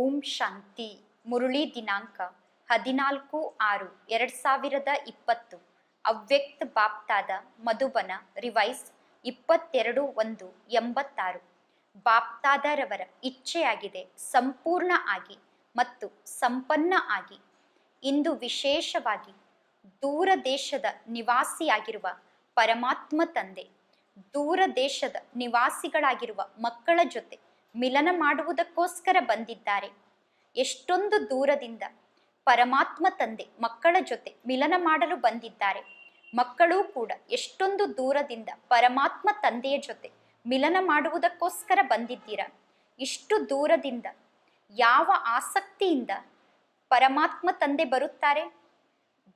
ಓಂ ಶಾಂತಿ ಮುರುಳಿ ದಿನಾಂಕ ಹದಿನಾಲ್ಕು ಆರು ಎರಡು ಸಾವಿರದ ಇಪ್ಪತ್ತು ಅವ್ಯಕ್ತ ಬಾಪ್ತಾದ ಮಧುಬನ ರಿವೈಸ್ ಇಪ್ಪತ್ತೆರಡು ಒಂದು ಎಂಬತ್ತಾರು ಬಾಪ್ತಾದರವರ ಇಚ್ಛೆಯಾಗಿದೆ ಸಂಪೂರ್ಣ ಆಗಿ ಮತ್ತು ಸಂಪನ್ನ ಆಗಿ ಇಂದು ವಿಶೇಷವಾಗಿ ದೂರ ದೇಶದ ನಿವಾಸಿಯಾಗಿರುವ ಪರಮಾತ್ಮ ತಂದೆ ದೂರ ದೇಶದ ನಿವಾಸಿಗಳಾಗಿರುವ ಮಕ್ಕಳ ಜೊತೆ ಮಿಲನ ಮಾಡುವುದಕ್ಕೋಸ್ಕರ ಬಂದಿದ್ದಾರೆ ಎಷ್ಟೊಂದು ದೂರದಿಂದ ಪರಮಾತ್ಮ ತಂದೆ ಮಕ್ಕಳ ಜೊತೆ ಮಿಲನ ಮಾಡಲು ಬಂದಿದ್ದಾರೆ ಮಕ್ಕಳೂ ಕೂಡ ಎಷ್ಟೊಂದು ದೂರದಿಂದ ಪರಮಾತ್ಮ ತಂದೆಯ ಜೊತೆ ಮಿಲನ ಮಾಡುವುದಕ್ಕೋಸ್ಕರ ಬಂದಿದ್ದೀರ ಇಷ್ಟು ದೂರದಿಂದ ಯಾವ ಆಸಕ್ತಿಯಿಂದ ಪರಮಾತ್ಮ ತಂದೆ ಬರುತ್ತಾರೆ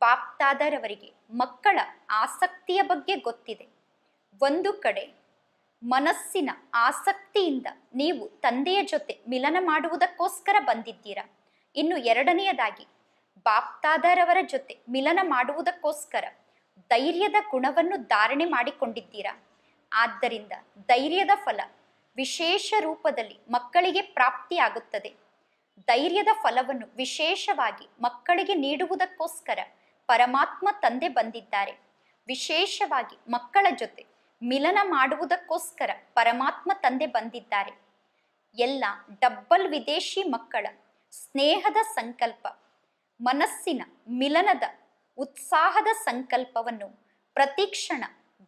ಬಾಪ್ತಾದರವರಿಗೆ ಮಕ್ಕಳ ಆಸಕ್ತಿಯ ಬಗ್ಗೆ ಗೊತ್ತಿದೆ ಒಂದು ಕಡೆ ಮನಸ್ಸಿನ ಆಸಕ್ತಿಯಿಂದ ನೀವು ತಂದೆಯ ಜೊತೆ ಮಿಲನ ಮಾಡುವುದಕ್ಕೋಸ್ಕರ ಬಂದಿದ್ದೀರಾ ಇನ್ನು ಎರಡನೆಯದಾಗಿ ಬಾಪ್ತಾದರವರ ಜೊತೆ ಮಿಲನ ಮಾಡುವುದಕ್ಕೋಸ್ಕರ ಧೈರ್ಯದ ಗುಣವನ್ನು ಧಾರಣೆ ಮಾಡಿಕೊಂಡಿದ್ದೀರಾ ಆದ್ದರಿಂದ ಧೈರ್ಯದ ಫಲ ವಿಶೇಷ ರೂಪದಲ್ಲಿ ಮಕ್ಕಳಿಗೆ ಪ್ರಾಪ್ತಿಯಾಗುತ್ತದೆ ಧೈರ್ಯದ ಫಲವನ್ನು ವಿಶೇಷವಾಗಿ ಮಕ್ಕಳಿಗೆ ನೀಡುವುದಕ್ಕೋಸ್ಕರ ಪರಮಾತ್ಮ ತಂದೆ ಬಂದಿದ್ದಾರೆ ವಿಶೇಷವಾಗಿ ಮಕ್ಕಳ ಜೊತೆ ಮಿಲನ ಮಾಡುವುದಕ್ಕೋಸ್ಕರ ಪರಮಾತ್ಮ ತಂದೆ ಬಂದಿದ್ದಾರೆ ಎಲ್ಲ ಡಬ್ಬಲ್ ವಿದೇಶಿ ಮಕ್ಕಳ ಸ್ನೇಹದ ಸಂಕಲ್ಪ ಮನಸ್ಸಿನ ಮಿಲನದ ಉತ್ಸಾಹದ ಸಂಕಲ್ಪವನ್ನು ಪ್ರತಿಕ್ಷಣ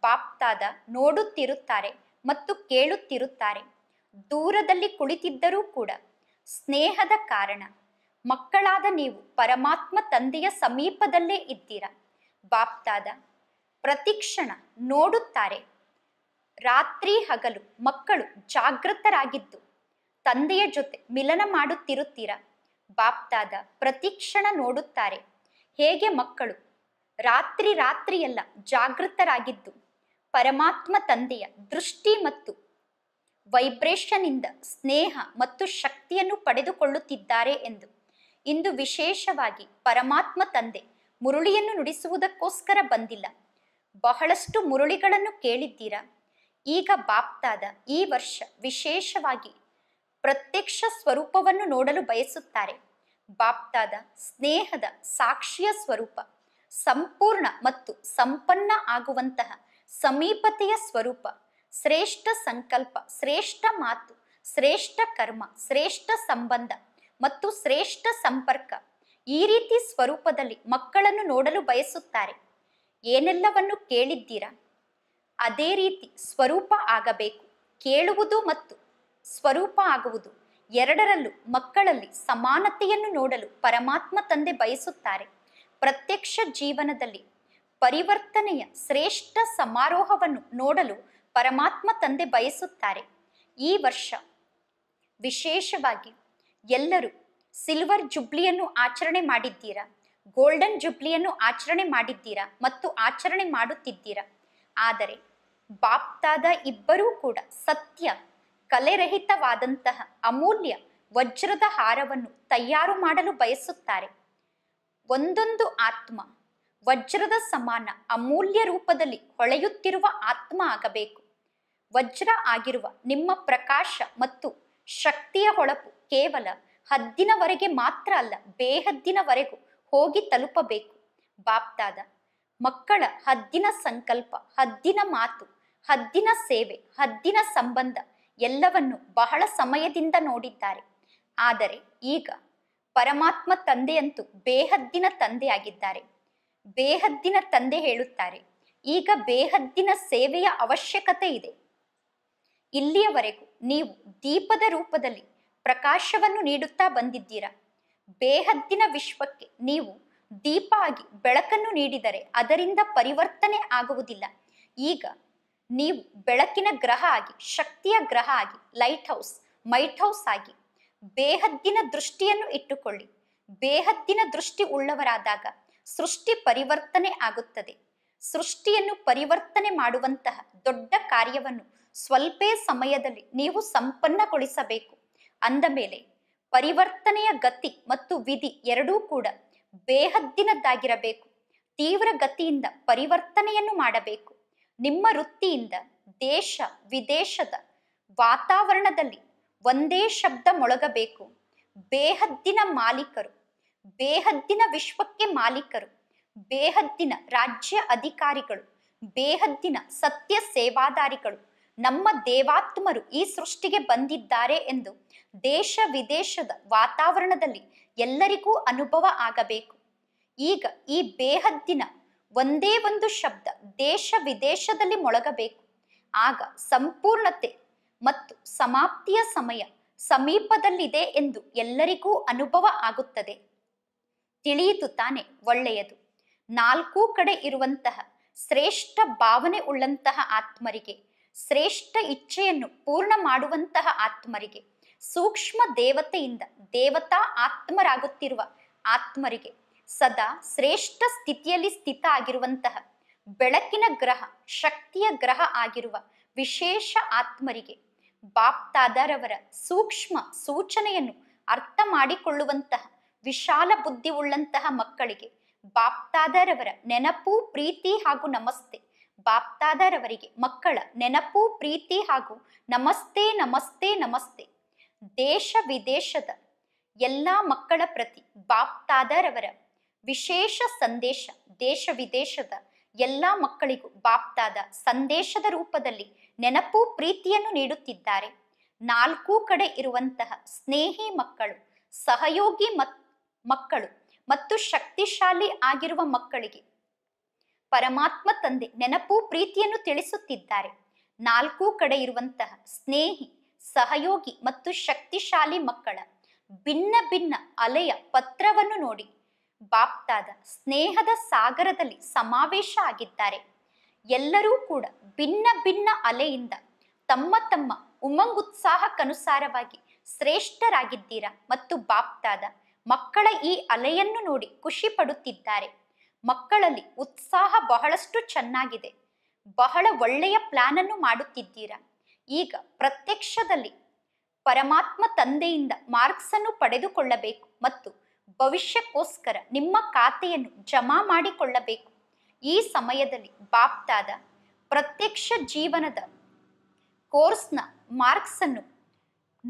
ಬಾಪ್ತಾದ ನೋಡುತ್ತಿರುತ್ತಾರೆ ಮತ್ತು ಕೇಳುತ್ತಿರುತ್ತಾರೆ ದೂರದಲ್ಲಿ ಕುಳಿತಿದ್ದರೂ ಕೂಡ ಸ್ನೇಹದ ಕಾರಣ ಮಕ್ಕಳಾದ ನೀವು ಪರಮಾತ್ಮ ತಂದೆಯ ಸಮೀಪದಲ್ಲೇ ಇದ್ದೀರ ಬಾಪ್ತಾದ ಪ್ರತಿಕ್ಷಣ ನೋಡುತ್ತಾರೆ ರಾತ್ರಿ ಹಗಲು ಮಕ್ಕಳು ಜಾಗೃತರಾಗಿದ್ದು ತಂದೆಯ ಜೊತೆ ಮಿಲನ ಮಾಡುತ್ತಿರುತ್ತೀರಾ ಬಾಪ್ತಾದ ಪ್ರತಿಕ್ಷಣ ನೋಡುತ್ತಾರೆ ಹೇಗೆ ಮಕ್ಕಳು ರಾತ್ರಿ ರಾತ್ರಿಯೆಲ್ಲ ಜಾಗೃತರಾಗಿದ್ದು ಪರಮಾತ್ಮ ತಂದೆಯ ದೃಷ್ಟಿ ಮತ್ತು ವೈಬ್ರೇಷನ್ನಿಂದ ಸ್ನೇಹ ಮತ್ತು ಶಕ್ತಿಯನ್ನು ಪಡೆದುಕೊಳ್ಳುತ್ತಿದ್ದಾರೆ ಎಂದು ಇಂದು ವಿಶೇಷವಾಗಿ ಪರಮಾತ್ಮ ತಂದೆ ಮುರುಳಿಯನ್ನು ನುಡಿಸುವುದಕ್ಕೋಸ್ಕರ ಬಂದಿಲ್ಲ ಬಹಳಷ್ಟು ಮುರುಳಿಗಳನ್ನು ಕೇಳಿದ್ದೀರಾ ಈಗ ಬಾಪ್ತಾದ ಈ ವರ್ಷ ವಿಶೇಷವಾಗಿ ಪ್ರತ್ಯಕ್ಷ ಸ್ವರೂಪವನ್ನು ನೋಡಲು ಬಯಸುತ್ತಾರೆ ಬಾಪ್ತಾದ ಸ್ನೇಹದ ಸಾಕ್ಷಿಯ ಸ್ವರೂಪ ಸಂಪೂರ್ಣ ಮತ್ತು ಸಂಪನ್ನ ಆಗುವಂತಹ ಸಮೀಪತೆಯ ಸ್ವರೂಪ ಶ್ರೇಷ್ಠ ಸಂಕಲ್ಪ ಶ್ರೇಷ್ಠ ಮಾತು ಶ್ರೇಷ್ಠ ಕರ್ಮ ಶ್ರೇಷ್ಠ ಸಂಬಂಧ ಮತ್ತು ಶ್ರೇಷ್ಠ ಸಂಪರ್ಕ ಈ ರೀತಿ ಸ್ವರೂಪದಲ್ಲಿ ಮಕ್ಕಳನ್ನು ನೋಡಲು ಬಯಸುತ್ತಾರೆ ಏನೆಲ್ಲವನ್ನು ಕೇಳಿದ್ದೀರಾ ಅದೇ ರೀತಿ ಸ್ವರೂಪ ಆಗಬೇಕು ಕೇಳುವುದು ಮತ್ತು ಸ್ವರೂಪ ಆಗುವುದು ಎರಡರಲ್ಲೂ ಮಕ್ಕಳಲ್ಲಿ ಸಮಾನತೆಯನ್ನು ನೋಡಲು ಪರಮಾತ್ಮ ತಂದೆ ಬಯಸುತ್ತಾರೆ ಪ್ರತ್ಯಕ್ಷ ಜೀವನದಲ್ಲಿ ಪರಿವರ್ತನೆಯ ಶ್ರೇಷ್ಠ ಸಮಾರೋಹವನ್ನು ನೋಡಲು ಪರಮಾತ್ಮ ತಂದೆ ಬಯಸುತ್ತಾರೆ ಈ ವರ್ಷ ವಿಶೇಷವಾಗಿ ಎಲ್ಲರೂ ಸಿಲ್ವರ್ ಜುಬ್ಲಿಯನ್ನು ಆಚರಣೆ ಮಾಡಿದ್ದೀರಾ ಗೋಲ್ಡನ್ ಜುಬ್ಲಿಯನ್ನು ಆಚರಣೆ ಮಾಡಿದ್ದೀರಾ ಮತ್ತು ಆಚರಣೆ ಮಾಡುತ್ತಿದ್ದೀರಾ ಆದರೆ ಬಾಪ್ತಾದ ಇಬ್ಬರೂ ಕೂಡ ಸತ್ಯ ಕಲೆರಹಿತವಾದಂತಹ ಅಮೂಲ್ಯ ವಜ್ರದ ಹಾರವನ್ನು ತಯಾರು ಮಾಡಲು ಬಯಸುತ್ತಾರೆ ಒಂದೊಂದು ಆತ್ಮ ವಜ್ರದ ಸಮಾನ ಅಮೂಲ್ಯ ರೂಪದಲ್ಲಿ ಹೊಳೆಯುತ್ತಿರುವ ಆತ್ಮ ಆಗಬೇಕು ವಜ್ರ ಆಗಿರುವ ನಿಮ್ಮ ಪ್ರಕಾಶ ಮತ್ತು ಶಕ್ತಿಯ ಹೊಳಪು ಕೇವಲ ಹದ್ದಿನವರೆಗೆ ಮಾತ್ರ ಅಲ್ಲ ಬೇಹದ್ದಿನವರೆಗೂ ಹೋಗಿ ತಲುಪಬೇಕು ಬಾಪ್ತಾದ ಮಕ್ಕಳ ಹದ್ದಿನ ಸಂಕಲ್ಪ ಹದ್ದಿನ ಮಾತು ಹದ್ದಿನ ಸೇವೆ ಹದ್ದಿನ ಸಂಬಂಧ ಎಲ್ಲವನ್ನು ಬಹಳ ಸಮಯದಿಂದ ನೋಡಿದ್ದಾರೆ ಆದರೆ ಈಗ ಪರಮಾತ್ಮ ತಂದೆಯಂತೂ ಬೇಹದ್ದಿನ ತಂದೆಯಾಗಿದ್ದಾರೆ ಬೇಹದ್ದಿನ ತಂದೆ ಹೇಳುತ್ತಾರೆ ಈಗ ಬೇಹದ್ದಿನ ಸೇವೆಯ ಅವಶ್ಯಕತೆ ಇದೆ ಇಲ್ಲಿಯವರೆಗೂ ನೀವು ದೀಪದ ರೂಪದಲ್ಲಿ ಪ್ರಕಾಶವನ್ನು ನೀಡುತ್ತಾ ಬಂದಿದ್ದೀರಾ ಬೇಹದ್ದಿನ ವಿಶ್ವಕ್ಕೆ ನೀವು ದೀಪ ಆಗಿ ಬೆಳಕನ್ನು ನೀಡಿದರೆ ಅದರಿಂದ ಪರಿವರ್ತನೆ ಆಗುವುದಿಲ್ಲ ಈಗ ನೀವು ಬೆಳಕಿನ ಗ್ರಹ ಆಗಿ ಶಕ್ತಿಯ ಗ್ರಹ ಆಗಿ ಲೈಟ್ ಹೌಸ್ ಮೈಟ್ ಹೌಸ್ ಆಗಿ ಬೇಹದ್ದಿನ ದೃಷ್ಟಿಯನ್ನು ಇಟ್ಟುಕೊಳ್ಳಿ ಬೇಹದ್ದಿನ ದೃಷ್ಟಿ ಉಳ್ಳವರಾದಾಗ ಸೃಷ್ಟಿ ಪರಿವರ್ತನೆ ಆಗುತ್ತದೆ ಸೃಷ್ಟಿಯನ್ನು ಪರಿವರ್ತನೆ ಮಾಡುವಂತಹ ದೊಡ್ಡ ಕಾರ್ಯವನ್ನು ಸ್ವಲ್ಪ ಸಮಯದಲ್ಲಿ ನೀವು ಸಂಪನ್ನಗೊಳಿಸಬೇಕು ಅಂದ ಮೇಲೆ ಪರಿವರ್ತನೆಯ ಗತಿ ಮತ್ತು ವಿಧಿ ಎರಡೂ ಕೂಡ ಬೇಹದ್ದಿನದ್ದಾಗಿರಬೇಕು ತೀವ್ರ ಗತಿಯಿಂದ ಪರಿವರ್ತನೆಯನ್ನು ಮಾಡಬೇಕು ನಿಮ್ಮ ವೃತ್ತಿಯಿಂದ ದೇಶ ವಿದೇಶದ ವಾತಾವರಣದಲ್ಲಿ ಒಂದೇ ಶಬ್ದ ಮೊಳಗಬೇಕು ಬೇಹದ್ದಿನ ಮಾಲೀಕರು ಬೇಹದ್ದಿನ ವಿಶ್ವಕ್ಕೆ ಮಾಲೀಕರು ಬೇಹದ್ದಿನ ರಾಜ್ಯ ಅಧಿಕಾರಿಗಳು ಬೇಹದ್ದಿನ ಸತ್ಯ ಸೇವಾದಾರಿಗಳು ನಮ್ಮ ದೇವಾತ್ಮರು ಈ ಸೃಷ್ಟಿಗೆ ಬಂದಿದ್ದಾರೆ ಎಂದು ದೇಶ ವಿದೇಶದ ವಾತಾವರಣದಲ್ಲಿ ಎಲ್ಲರಿಗೂ ಅನುಭವ ಆಗಬೇಕು ಈಗ ಈ ಬೇಹದ್ದಿನ ಒಂದೇ ಒಂದು ಶಬ್ದ ದೇಶ ವಿದೇಶದಲ್ಲಿ ಮೊಳಗಬೇಕು ಆಗ ಸಂಪೂರ್ಣತೆ ಮತ್ತು ಸಮಾಪ್ತಿಯ ಸಮಯ ಸಮೀಪದಲ್ಲಿದೆ ಎಂದು ಎಲ್ಲರಿಗೂ ಅನುಭವ ಆಗುತ್ತದೆ ತಿಳಿಯಿತು ತಾನೆ ಒಳ್ಳೆಯದು ನಾಲ್ಕೂ ಕಡೆ ಇರುವಂತಹ ಶ್ರೇಷ್ಠ ಭಾವನೆ ಉಳ್ಳಂತಹ ಆತ್ಮರಿಗೆ ಶ್ರೇಷ್ಠ ಇಚ್ಛೆಯನ್ನು ಪೂರ್ಣ ಮಾಡುವಂತಹ ಆತ್ಮರಿಗೆ ಸೂಕ್ಷ್ಮ ದೇವತೆಯಿಂದ ದೇವತಾ ಆತ್ಮರಾಗುತ್ತಿರುವ ಆತ್ಮರಿಗೆ ಸದಾ ಶ್ರೇಷ್ಠ ಸ್ಥಿತಿಯಲ್ಲಿ ಸ್ಥಿತ ಆಗಿರುವಂತಹ ಬೆಳಕಿನ ಗ್ರಹ ಶಕ್ತಿಯ ಗ್ರಹ ಆಗಿರುವ ವಿಶೇಷ ಆತ್ಮರಿಗೆ ಬಾಪ್ತಾದರವರ ಸೂಕ್ಷ್ಮ ಸೂಚನೆಯನ್ನು ಅರ್ಥ ಮಾಡಿಕೊಳ್ಳುವಂತಹ ವಿಶಾಲ ಬುದ್ಧಿ ಉಳ್ಳಂತಹ ಮಕ್ಕಳಿಗೆ ಬಾಪ್ತಾದರವರ ನೆನಪು ಪ್ರೀತಿ ಹಾಗೂ ನಮಸ್ತೆ ಬಾಪ್ತಾದರವರಿಗೆ ಮಕ್ಕಳ ನೆನಪು ಪ್ರೀತಿ ಹಾಗೂ ನಮಸ್ತೆ ನಮಸ್ತೆ ನಮಸ್ತೆ ದೇಶ ವಿದೇಶದ ಎಲ್ಲ ಮಕ್ಕಳ ಪ್ರತಿ ಬಾಪ್ತಾದರವರ ವಿಶೇಷ ಸಂದೇಶ ದೇಶ ವಿದೇಶದ ಎಲ್ಲ ಮಕ್ಕಳಿಗೂ ಬಾಪ್ತಾದ ಸಂದೇಶದ ರೂಪದಲ್ಲಿ ನೆನಪು ಪ್ರೀತಿಯನ್ನು ನೀಡುತ್ತಿದ್ದಾರೆ ನಾಲ್ಕೂ ಕಡೆ ಇರುವಂತಹ ಸ್ನೇಹಿ ಮಕ್ಕಳು ಸಹಯೋಗಿ ಮಕ್ಕಳು ಮತ್ತು ಶಕ್ತಿಶಾಲಿ ಆಗಿರುವ ಮಕ್ಕಳಿಗೆ ಪರಮಾತ್ಮ ತಂದೆ ನೆನಪು ಪ್ರೀತಿಯನ್ನು ತಿಳಿಸುತ್ತಿದ್ದಾರೆ ನಾಲ್ಕು ಕಡೆ ಇರುವಂತಹ ಸ್ನೇಹಿ ಸಹಯೋಗಿ ಮತ್ತು ಶಕ್ತಿಶಾಲಿ ಮಕ್ಕಳ ಭಿನ್ನ ಭಿನ್ನ ಅಲೆಯ ಪತ್ರವನ್ನು ನೋಡಿ ಬಾಪ್ತಾದ ಸ್ನೇಹದ ಸಾಗರದಲ್ಲಿ ಸಮಾವೇಶ ಆಗಿದ್ದಾರೆ ಎಲ್ಲರೂ ಕೂಡ ಭಿನ್ನ ಭಿನ್ನ ಅಲೆಯಿಂದ ತಮ್ಮ ತಮ್ಮ ಉಮಂಗುತ್ಸಾಹಕ್ಕನುಸಾರವಾಗಿ ಶ್ರೇಷ್ಠರಾಗಿದ್ದೀರಾ ಮತ್ತು ಬಾಪ್ತಾದ ಮಕ್ಕಳ ಈ ಅಲೆಯನ್ನು ನೋಡಿ ಖುಷಿ ಪಡುತ್ತಿದ್ದಾರೆ ಮಕ್ಕಳಲ್ಲಿ ಉತ್ಸಾಹ ಬಹಳಷ್ಟು ಚೆನ್ನಾಗಿದೆ ಬಹಳ ಒಳ್ಳೆಯ ಪ್ಲಾನ್ ಅನ್ನು ಮಾಡುತ್ತಿದ್ದೀರಾ ಈಗ ಪ್ರತ್ಯಕ್ಷದಲ್ಲಿ ಪರಮಾತ್ಮ ತಂದೆಯಿಂದ ಮಾರ್ಕ್ಸ್ ಅನ್ನು ಪಡೆದುಕೊಳ್ಳಬೇಕು ಮತ್ತು ಭವಿಷ್ಯಕ್ಕೋಸ್ಕರ ನಿಮ್ಮ ಖಾತೆಯನ್ನು ಜಮಾ ಮಾಡಿಕೊಳ್ಳಬೇಕು ಈ ಸಮಯದಲ್ಲಿ ಬಾಪ್ತಾದ ಪ್ರತ್ಯಕ್ಷ ಜೀವನದ ಕೋರ್ಸ್ನ ಮಾರ್ಕ್ಸ್ ಅನ್ನು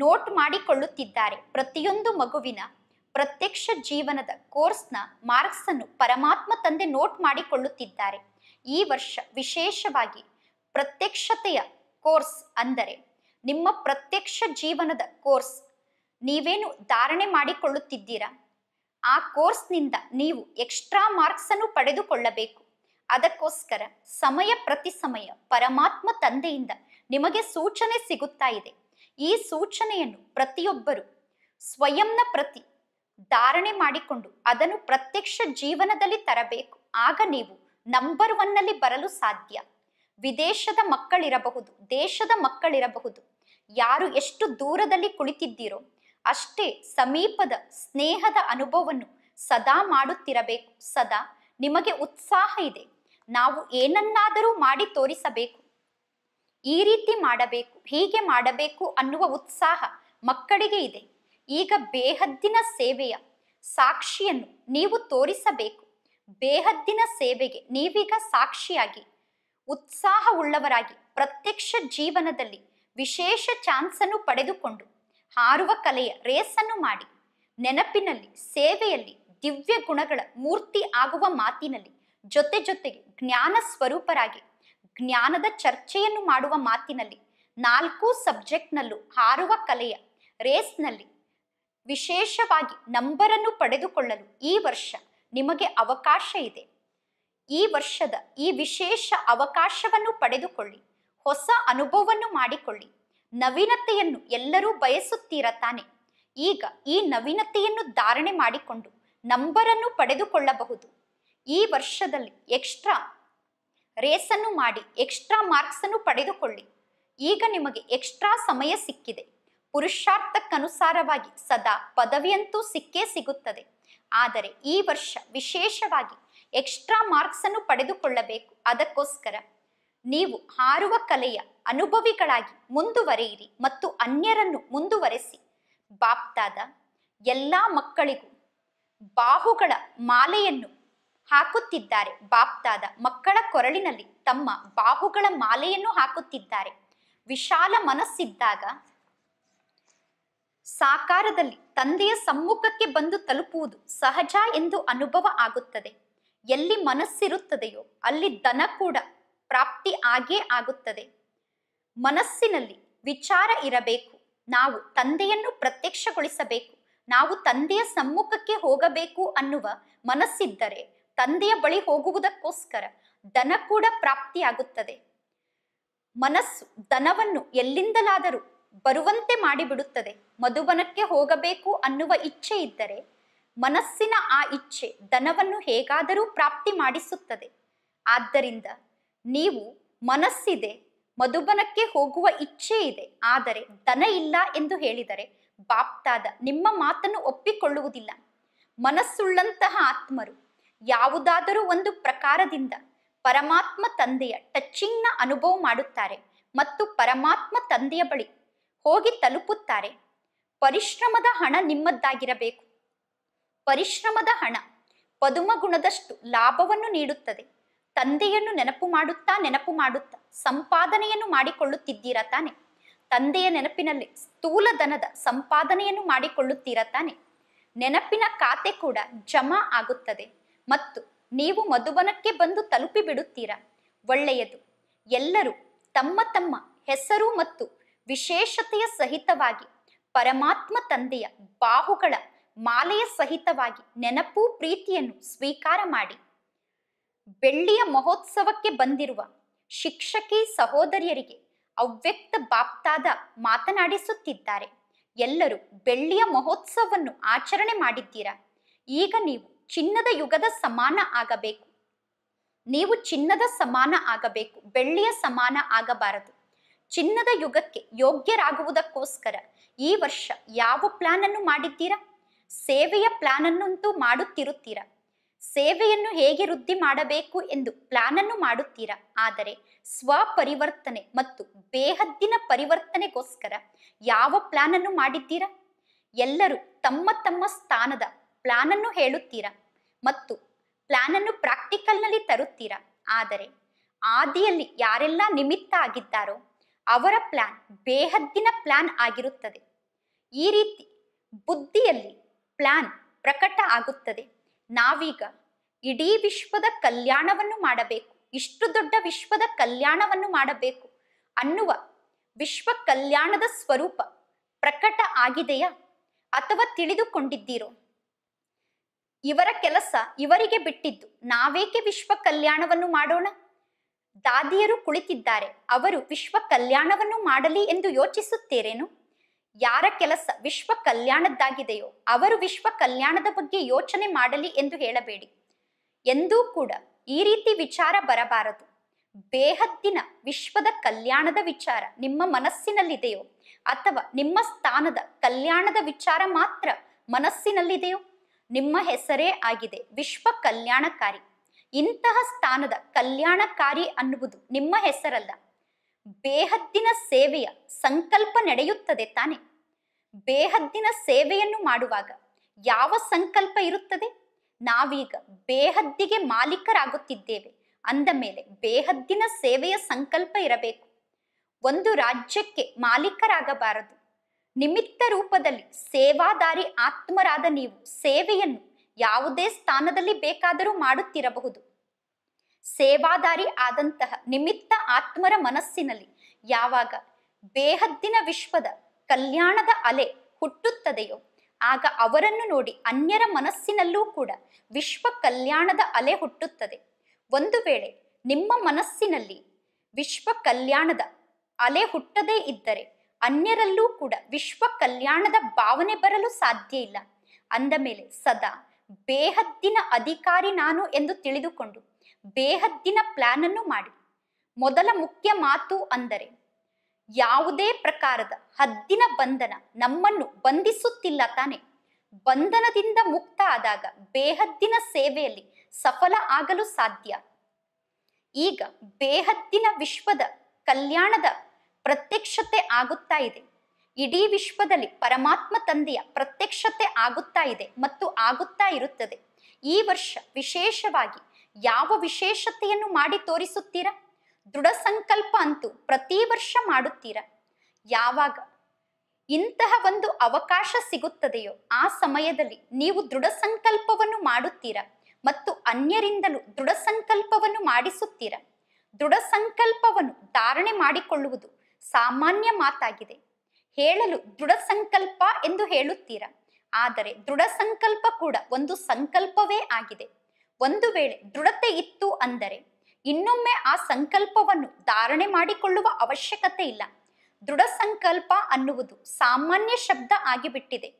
ನೋಟ್ ಮಾಡಿಕೊಳ್ಳುತ್ತಿದ್ದಾರೆ ಪ್ರತಿಯೊಂದು ಮಗುವಿನ ಪ್ರತ್ಯಕ್ಷ ಜೀವನದ ಕೋರ್ಸ್ನ ಮಾರ್ಕ್ಸ್ ಅನ್ನು ಪರಮಾತ್ಮ ತಂದೆ ನೋಟ್ ಮಾಡಿಕೊಳ್ಳುತ್ತಿದ್ದಾರೆ ಈ ವರ್ಷ ವಿಶೇಷವಾಗಿ ಪ್ರತ್ಯಕ್ಷತೆಯ ಕೋರ್ಸ್ ಅಂದರೆ ನಿಮ್ಮ ಪ್ರತ್ಯಕ್ಷ ಜೀವನದ ಕೋರ್ಸ್ ನೀವೇನು ಧಾರಣೆ ಮಾಡಿಕೊಳ್ಳುತ್ತಿದ್ದೀರಾ ಆ ಕೋರ್ಸ್ನಿಂದ ನೀವು ಎಕ್ಸ್ಟ್ರಾ ಮಾರ್ಕ್ಸ್ ಅನ್ನು ಪಡೆದುಕೊಳ್ಳಬೇಕು ಅದಕ್ಕೋಸ್ಕರ ಸಮಯ ಪ್ರತಿ ಸಮಯ ಪರಮಾತ್ಮ ತಂದೆಯಿಂದ ನಿಮಗೆ ಸೂಚನೆ ಸಿಗುತ್ತಾ ಇದೆ ಈ ಸೂಚನೆಯನ್ನು ಪ್ರತಿಯೊಬ್ಬರು ಸ್ವಯಂನ ಪ್ರತಿ ಧಾರಣೆ ಮಾಡಿಕೊಂಡು ಅದನ್ನು ಪ್ರತ್ಯಕ್ಷ ಜೀವನದಲ್ಲಿ ತರಬೇಕು ಆಗ ನೀವು ನಂಬರ್ ಒನ್ನಲ್ಲಿ ಬರಲು ಸಾಧ್ಯ ವಿದೇಶದ ಮಕ್ಕಳಿರಬಹುದು ದೇಶದ ಮಕ್ಕಳಿರಬಹುದು ಯಾರು ಎಷ್ಟು ದೂರದಲ್ಲಿ ಕುಳಿತಿದ್ದೀರೋ ಅಷ್ಟೇ ಸಮೀಪದ ಸ್ನೇಹದ ಅನುಭವವನ್ನು ಸದಾ ಮಾಡುತ್ತಿರಬೇಕು ಸದಾ ನಿಮಗೆ ಉತ್ಸಾಹ ಇದೆ ನಾವು ಏನನ್ನಾದರೂ ಮಾಡಿ ತೋರಿಸಬೇಕು ಈ ರೀತಿ ಮಾಡಬೇಕು ಹೀಗೆ ಮಾಡಬೇಕು ಅನ್ನುವ ಉತ್ಸಾಹ ಮಕ್ಕಳಿಗೆ ಇದೆ ಈಗ ಬೇಹದ್ದಿನ ಸೇವೆಯ ಸಾಕ್ಷಿಯನ್ನು ನೀವು ತೋರಿಸಬೇಕು ಬೇಹದ್ದಿನ ಸೇವೆಗೆ ನೀವೀಗ ಸಾಕ್ಷಿಯಾಗಿ ಉತ್ಸಾಹವುಳ್ಳವರಾಗಿ ಪ್ರತ್ಯಕ್ಷ ಜೀವನದಲ್ಲಿ ವಿಶೇಷ ಚಾನ್ಸನ್ನು ಪಡೆದುಕೊಂಡು ಹಾರುವ ಕಲೆಯ ರೇಸನ್ನು ಮಾಡಿ ನೆನಪಿನಲ್ಲಿ ಸೇವೆಯಲ್ಲಿ ದಿವ್ಯ ಗುಣಗಳ ಮೂರ್ತಿ ಆಗುವ ಮಾತಿನಲ್ಲಿ ಜೊತೆ ಜೊತೆಗೆ ಜ್ಞಾನ ಸ್ವರೂಪರಾಗಿ ಜ್ಞಾನದ ಚರ್ಚೆಯನ್ನು ಮಾಡುವ ಮಾತಿನಲ್ಲಿ ನಾಲ್ಕು ಸಬ್ಜೆಕ್ಟ್ನಲ್ಲೂ ಹಾರುವ ಕಲೆಯ ರೇಸ್ನಲ್ಲಿ ವಿಶೇಷವಾಗಿ ನಂಬರನ್ನು ಪಡೆದುಕೊಳ್ಳಲು ಈ ವರ್ಷ ನಿಮಗೆ ಅವಕಾಶ ಇದೆ ಈ ವರ್ಷದ ಈ ವಿಶೇಷ ಅವಕಾಶವನ್ನು ಪಡೆದುಕೊಳ್ಳಿ ಹೊಸ ಅನುಭವವನ್ನು ಮಾಡಿಕೊಳ್ಳಿ ನವೀನತೆಯನ್ನು ಎಲ್ಲರೂ ಬಯಸುತ್ತೀರ ತಾನೆ ಈಗ ಈ ನವೀನತೆಯನ್ನು ಧಾರಣೆ ಮಾಡಿಕೊಂಡು ನಂಬರನ್ನು ಪಡೆದುಕೊಳ್ಳಬಹುದು ಈ ವರ್ಷದಲ್ಲಿ ಎಕ್ಸ್ಟ್ರಾ ರೇಸನ್ನು ಮಾಡಿ ಎಕ್ಸ್ಟ್ರಾ ಮಾರ್ಕ್ಸನ್ನು ಪಡೆದುಕೊಳ್ಳಿ ಈಗ ನಿಮಗೆ ಎಕ್ಸ್ಟ್ರಾ ಸಮಯ ಸಿಕ್ಕಿದೆ ಪುರುಷಾರ್ಥಕ್ಕನುಸಾರವಾಗಿ ಸದಾ ಪದವಿಯಂತೂ ಸಿಕ್ಕೇ ಸಿಗುತ್ತದೆ ಆದರೆ ಈ ವರ್ಷ ವಿಶೇಷವಾಗಿ ಎಕ್ಸ್ಟ್ರಾ ಮಾರ್ಕ್ಸನ್ನು ಪಡೆದುಕೊಳ್ಳಬೇಕು ಅದಕ್ಕೋಸ್ಕರ ನೀವು ಹಾರುವ ಕಲೆಯ ಅನುಭವಿಗಳಾಗಿ ಮುಂದುವರೆಯಿರಿ ಮತ್ತು ಅನ್ಯರನ್ನು ಮುಂದುವರೆಸಿ ಬಾಪ್ತಾದ ಎಲ್ಲ ಮಕ್ಕಳಿಗೂ ಬಾಹುಗಳ ಮಾಲೆಯನ್ನು ಹಾಕುತ್ತಿದ್ದಾರೆ ಬಾಪ್ತಾದ ಮಕ್ಕಳ ಕೊರಳಿನಲ್ಲಿ ತಮ್ಮ ಬಾಹುಗಳ ಮಾಲೆಯನ್ನು ಹಾಕುತ್ತಿದ್ದಾರೆ ವಿಶಾಲ ಮನಸ್ಸಿದ್ದಾಗ ಸಾಕಾರದಲ್ಲಿ ತಂದೆಯ ಸಮ್ಮುಖಕ್ಕೆ ಬಂದು ತಲುಪುವುದು ಸಹಜ ಎಂದು ಅನುಭವ ಆಗುತ್ತದೆ ಎಲ್ಲಿ ಮನಸ್ಸಿರುತ್ತದೆಯೋ ಅಲ್ಲಿ ದನ ಕೂಡ ಪ್ರಾಪ್ತಿ ಆಗೇ ಆಗುತ್ತದೆ ಮನಸ್ಸಿನಲ್ಲಿ ವಿಚಾರ ಇರಬೇಕು ನಾವು ತಂದೆಯನ್ನು ಪ್ರತ್ಯಕ್ಷಗೊಳಿಸಬೇಕು ನಾವು ತಂದೆಯ ಸಮ್ಮುಖಕ್ಕೆ ಹೋಗಬೇಕು ಅನ್ನುವ ಮನಸ್ಸಿದ್ದರೆ ತಂದೆಯ ಬಳಿ ಹೋಗುವುದಕ್ಕೋಸ್ಕರ ದನ ಕೂಡ ಪ್ರಾಪ್ತಿಯಾಗುತ್ತದೆ ಮನಸ್ಸು ದನವನ್ನು ಎಲ್ಲಿಂದಲಾದರೂ ಬರುವಂತೆ ಮಾಡಿಬಿಡುತ್ತದೆ ಮಧುಬನಕ್ಕೆ ಹೋಗಬೇಕು ಅನ್ನುವ ಇಚ್ಛೆ ಇದ್ದರೆ ಮನಸ್ಸಿನ ಆ ಇಚ್ಛೆ ದನವನ್ನು ಹೇಗಾದರೂ ಪ್ರಾಪ್ತಿ ಮಾಡಿಸುತ್ತದೆ ಆದ್ದರಿಂದ ನೀವು ಮನಸ್ಸಿದೆ ಮಧುಬನಕ್ಕೆ ಹೋಗುವ ಇಚ್ಛೆ ಇದೆ ಆದರೆ ದನ ಇಲ್ಲ ಎಂದು ಹೇಳಿದರೆ ಬಾಪ್ತಾದ ನಿಮ್ಮ ಮಾತನ್ನು ಒಪ್ಪಿಕೊಳ್ಳುವುದಿಲ್ಲ ಮನಸ್ಸುಳ್ಳಂತಹ ಆತ್ಮರು ಯಾವುದಾದರೂ ಒಂದು ಪ್ರಕಾರದಿಂದ ಪರಮಾತ್ಮ ತಂದೆಯ ಟಚ್ಚಿಂಗ್ನ ಅನುಭವ ಮಾಡುತ್ತಾರೆ ಮತ್ತು ಪರಮಾತ್ಮ ತಂದೆಯ ಬಳಿ ಹೋಗಿ ತಲುಪುತ್ತಾರೆ ಪರಿಶ್ರಮದ ಹಣ ನಿಮ್ಮದ್ದಾಗಿರಬೇಕು ಪರಿಶ್ರಮದ ಹಣ ಪದುಮ ಗುಣದಷ್ಟು ಲಾಭವನ್ನು ನೀಡುತ್ತದೆ ತಂದೆಯನ್ನು ನೆನಪು ಮಾಡುತ್ತಾ ನೆನಪು ಮಾಡುತ್ತಾ ಸಂಪಾದನೆಯನ್ನು ಮಾಡಿಕೊಳ್ಳುತ್ತಿದ್ದೀರಾ ತಾನೆ ತಂದೆಯ ನೆನಪಿನಲ್ಲಿ ಸ್ಥೂಲ ದನದ ಸಂಪಾದನೆಯನ್ನು ಮಾಡಿಕೊಳ್ಳುತ್ತೀರಾ ತಾನೆ ನೆನಪಿನ ಖಾತೆ ಕೂಡ ಜಮಾ ಆಗುತ್ತದೆ ಮತ್ತು ನೀವು ಮಧುಬನಕ್ಕೆ ಬಂದು ತಲುಪಿ ಬಿಡುತ್ತೀರಾ ಒಳ್ಳೆಯದು ಎಲ್ಲರೂ ತಮ್ಮ ತಮ್ಮ ಹೆಸರು ಮತ್ತು ವಿಶೇಷತೆಯ ಸಹಿತವಾಗಿ ಪರಮಾತ್ಮ ತಂದೆಯ ಬಾಹುಗಳ ಮಾಲೆಯ ಸಹಿತವಾಗಿ ನೆನಪು ಪ್ರೀತಿಯನ್ನು ಸ್ವೀಕಾರ ಮಾಡಿ ಬೆಳ್ಳಿಯ ಮಹೋತ್ಸವಕ್ಕೆ ಬಂದಿರುವ ಶಿಕ್ಷಕಿ ಸಹೋದರಿಯರಿಗೆ ಅವ್ಯಕ್ತ ಬಾಪ್ತಾದ ಮಾತನಾಡಿಸುತ್ತಿದ್ದಾರೆ ಎಲ್ಲರೂ ಬೆಳ್ಳಿಯ ಮಹೋತ್ಸವವನ್ನು ಆಚರಣೆ ಮಾಡಿದ್ದೀರಾ ಈಗ ನೀವು ಚಿನ್ನದ ಯುಗದ ಸಮಾನ ಆಗಬೇಕು ನೀವು ಚಿನ್ನದ ಸಮಾನ ಆಗಬೇಕು ಬೆಳ್ಳಿಯ ಸಮಾನ ಆಗಬಾರದು ಚಿನ್ನದ ಯುಗಕ್ಕೆ ಯೋಗ್ಯರಾಗುವುದಕ್ಕೋಸ್ಕರ ಈ ವರ್ಷ ಯಾವ ಪ್ಲಾನ್ ಅನ್ನು ಮಾಡಿದ್ದೀರಾ ಸೇವೆಯ ಪ್ಲಾನ್ ಅನ್ನಂತೂ ಮಾಡುತ್ತಿರುತ್ತೀರಾ ಸೇವೆಯನ್ನು ಹೇಗೆ ವೃದ್ಧಿ ಮಾಡಬೇಕು ಎಂದು ಅನ್ನು ಮಾಡುತ್ತೀರಾ ಆದರೆ ಸ್ವಪರಿವರ್ತನೆ ಮತ್ತು ಬೇಹದ್ದಿನ ಪರಿವರ್ತನೆಗೋಸ್ಕರ ಯಾವ ಅನ್ನು ಮಾಡಿದ್ದೀರಾ ಎಲ್ಲರೂ ತಮ್ಮ ತಮ್ಮ ಸ್ಥಾನದ ಅನ್ನು ಹೇಳುತ್ತೀರಾ ಮತ್ತು ಪ್ಲಾನನ್ನು ಪ್ರಾಕ್ಟಿಕಲ್ನಲ್ಲಿ ತರುತ್ತೀರಾ ಆದರೆ ಆದಿಯಲ್ಲಿ ಯಾರೆಲ್ಲ ನಿಮಿತ್ತ ಆಗಿದ್ದಾರೋ ಅವರ ಪ್ಲಾನ್ ಬೇಹದ್ದಿನ ಪ್ಲಾನ್ ಆಗಿರುತ್ತದೆ ಈ ರೀತಿ ಬುದ್ಧಿಯಲ್ಲಿ ಪ್ಲಾನ್ ಪ್ರಕಟ ಆಗುತ್ತದೆ ನಾವೀಗ ಇಡೀ ವಿಶ್ವದ ಕಲ್ಯಾಣವನ್ನು ಮಾಡಬೇಕು ಇಷ್ಟು ದೊಡ್ಡ ವಿಶ್ವದ ಕಲ್ಯಾಣವನ್ನು ಮಾಡಬೇಕು ಅನ್ನುವ ವಿಶ್ವ ಕಲ್ಯಾಣದ ಸ್ವರೂಪ ಪ್ರಕಟ ಆಗಿದೆಯಾ ಅಥವಾ ತಿಳಿದುಕೊಂಡಿದ್ದೀರೋ ಇವರ ಕೆಲಸ ಇವರಿಗೆ ಬಿಟ್ಟಿದ್ದು ನಾವೇಕೆ ವಿಶ್ವ ಕಲ್ಯಾಣವನ್ನು ಮಾಡೋಣ ದಾದಿಯರು ಕುಳಿತಿದ್ದಾರೆ ಅವರು ವಿಶ್ವ ಕಲ್ಯಾಣವನ್ನು ಮಾಡಲಿ ಎಂದು ಯೋಚಿಸುತ್ತೇರೇನು ಯಾರ ಕೆಲಸ ವಿಶ್ವ ಕಲ್ಯಾಣದ್ದಾಗಿದೆಯೋ ಅವರು ವಿಶ್ವ ಕಲ್ಯಾಣದ ಬಗ್ಗೆ ಯೋಚನೆ ಮಾಡಲಿ ಎಂದು ಹೇಳಬೇಡಿ ಎಂದೂ ಕೂಡ ಈ ರೀತಿ ವಿಚಾರ ಬರಬಾರದು ಬೇಹದ್ದಿನ ವಿಶ್ವದ ಕಲ್ಯಾಣದ ವಿಚಾರ ನಿಮ್ಮ ಮನಸ್ಸಿನಲ್ಲಿದೆಯೋ ಅಥವಾ ನಿಮ್ಮ ಸ್ಥಾನದ ಕಲ್ಯಾಣದ ವಿಚಾರ ಮಾತ್ರ ಮನಸ್ಸಿನಲ್ಲಿದೆಯೋ ನಿಮ್ಮ ಹೆಸರೇ ಆಗಿದೆ ವಿಶ್ವ ಕಲ್ಯಾಣಕಾರಿ ಇಂತಹ ಸ್ಥಾನದ ಕಲ್ಯಾಣಕಾರಿ ಅನ್ನುವುದು ನಿಮ್ಮ ಹೆಸರಲ್ಲ ಬೇಹದ್ದಿನ ಸೇವೆಯ ಸಂಕಲ್ಪ ನಡೆಯುತ್ತದೆ ತಾನೆ ಬೇಹದ್ದಿನ ಸೇವೆಯನ್ನು ಮಾಡುವಾಗ ಯಾವ ಸಂಕಲ್ಪ ಇರುತ್ತದೆ ನಾವೀಗ ಬೇಹದ್ದಿಗೆ ಮಾಲೀಕರಾಗುತ್ತಿದ್ದೇವೆ ಅಂದ ಮೇಲೆ ಬೇಹದ್ದಿನ ಸೇವೆಯ ಸಂಕಲ್ಪ ಇರಬೇಕು ಒಂದು ರಾಜ್ಯಕ್ಕೆ ಮಾಲೀಕರಾಗಬಾರದು ನಿಮಿತ್ತ ರೂಪದಲ್ಲಿ ಸೇವಾದಾರಿ ಆತ್ಮರಾದ ನೀವು ಸೇವೆಯನ್ನು ಯಾವುದೇ ಸ್ಥಾನದಲ್ಲಿ ಬೇಕಾದರೂ ಮಾಡುತ್ತಿರಬಹುದು ಸೇವಾದಾರಿ ಆದಂತಹ ನಿಮಿತ್ತ ಆತ್ಮರ ಮನಸ್ಸಿನಲ್ಲಿ ಯಾವಾಗ ಬೇಹದ್ದಿನ ವಿಶ್ವದ ಕಲ್ಯಾಣದ ಅಲೆ ಹುಟ್ಟುತ್ತದೆಯೋ ಆಗ ಅವರನ್ನು ನೋಡಿ ಅನ್ಯರ ಮನಸ್ಸಿನಲ್ಲೂ ಕೂಡ ವಿಶ್ವ ಕಲ್ಯಾಣದ ಅಲೆ ಹುಟ್ಟುತ್ತದೆ ಒಂದು ವೇಳೆ ನಿಮ್ಮ ಮನಸ್ಸಿನಲ್ಲಿ ವಿಶ್ವ ಕಲ್ಯಾಣದ ಅಲೆ ಹುಟ್ಟದೇ ಇದ್ದರೆ ಅನ್ಯರಲ್ಲೂ ಕೂಡ ವಿಶ್ವ ಕಲ್ಯಾಣದ ಭಾವನೆ ಬರಲು ಸಾಧ್ಯ ಇಲ್ಲ ಅಂದ ಮೇಲೆ ಸದಾ ಬೇಹದ್ದಿನ ಅಧಿಕಾರಿ ನಾನು ಎಂದು ತಿಳಿದುಕೊಂಡು ಬೇಹದ್ದಿನ ಅನ್ನು ಮಾಡಿ ಮೊದಲ ಮುಖ್ಯ ಮಾತು ಅಂದರೆ ಯಾವುದೇ ಪ್ರಕಾರದ ಹದ್ದಿನ ಬಂಧನ ನಮ್ಮನ್ನು ಬಂಧಿಸುತ್ತಿಲ್ಲ ತಾನೆ ಬಂಧನದಿಂದ ಮುಕ್ತ ಆದಾಗ ಬೇಹದ್ದಿನ ಸೇವೆಯಲ್ಲಿ ಸಫಲ ಆಗಲು ಸಾಧ್ಯ ಈಗ ಬೇಹದ್ದಿನ ವಿಶ್ವದ ಕಲ್ಯಾಣದ ಪ್ರತ್ಯಕ್ಷತೆ ಆಗುತ್ತಾ ಇದೆ ಇಡೀ ವಿಶ್ವದಲ್ಲಿ ಪರಮಾತ್ಮ ತಂದೆಯ ಪ್ರತ್ಯಕ್ಷತೆ ಆಗುತ್ತಾ ಇದೆ ಮತ್ತು ಆಗುತ್ತಾ ಇರುತ್ತದೆ ಈ ವರ್ಷ ವಿಶೇಷವಾಗಿ ಯಾವ ವಿಶೇಷತೆಯನ್ನು ಮಾಡಿ ತೋರಿಸುತ್ತೀರಾ ದೃಢ ಸಂಕಲ್ಪ ಅಂತೂ ಪ್ರತಿ ವರ್ಷ ಮಾಡುತ್ತೀರಾ ಯಾವಾಗ ಇಂತಹ ಒಂದು ಅವಕಾಶ ಸಿಗುತ್ತದೆಯೋ ಆ ಸಮಯದಲ್ಲಿ ನೀವು ದೃಢ ಸಂಕಲ್ಪವನ್ನು ಮಾಡುತ್ತೀರಾ ಮತ್ತು ಅನ್ಯರಿಂದಲೂ ದೃಢ ಸಂಕಲ್ಪವನ್ನು ಮಾಡಿಸುತ್ತೀರಾ ದೃಢ ಸಂಕಲ್ಪವನ್ನು ಧಾರಣೆ ಮಾಡಿಕೊಳ್ಳುವುದು ಸಾಮಾನ್ಯ ಮಾತಾಗಿದೆ ಹೇಳಲು ದೃಢ ಸಂಕಲ್ಪ ಎಂದು ಹೇಳುತ್ತೀರಾ ಆದರೆ ದೃಢ ಸಂಕಲ್ಪ ಕೂಡ ಒಂದು ಸಂಕಲ್ಪವೇ ಆಗಿದೆ ಒಂದು ವೇಳೆ ದೃಢತೆ ಇತ್ತು ಅಂದರೆ ಇನ್ನೊಮ್ಮೆ ಆ ಸಂಕಲ್ಪವನ್ನು ಧಾರಣೆ ಮಾಡಿಕೊಳ್ಳುವ ಅವಶ್ಯಕತೆ ಇಲ್ಲ ದೃಢ ಸಂಕಲ್ಪ ಅನ್ನುವುದು ಸಾಮಾನ್ಯ ಶಬ್ದ ಆಗಿಬಿಟ್ಟಿದೆ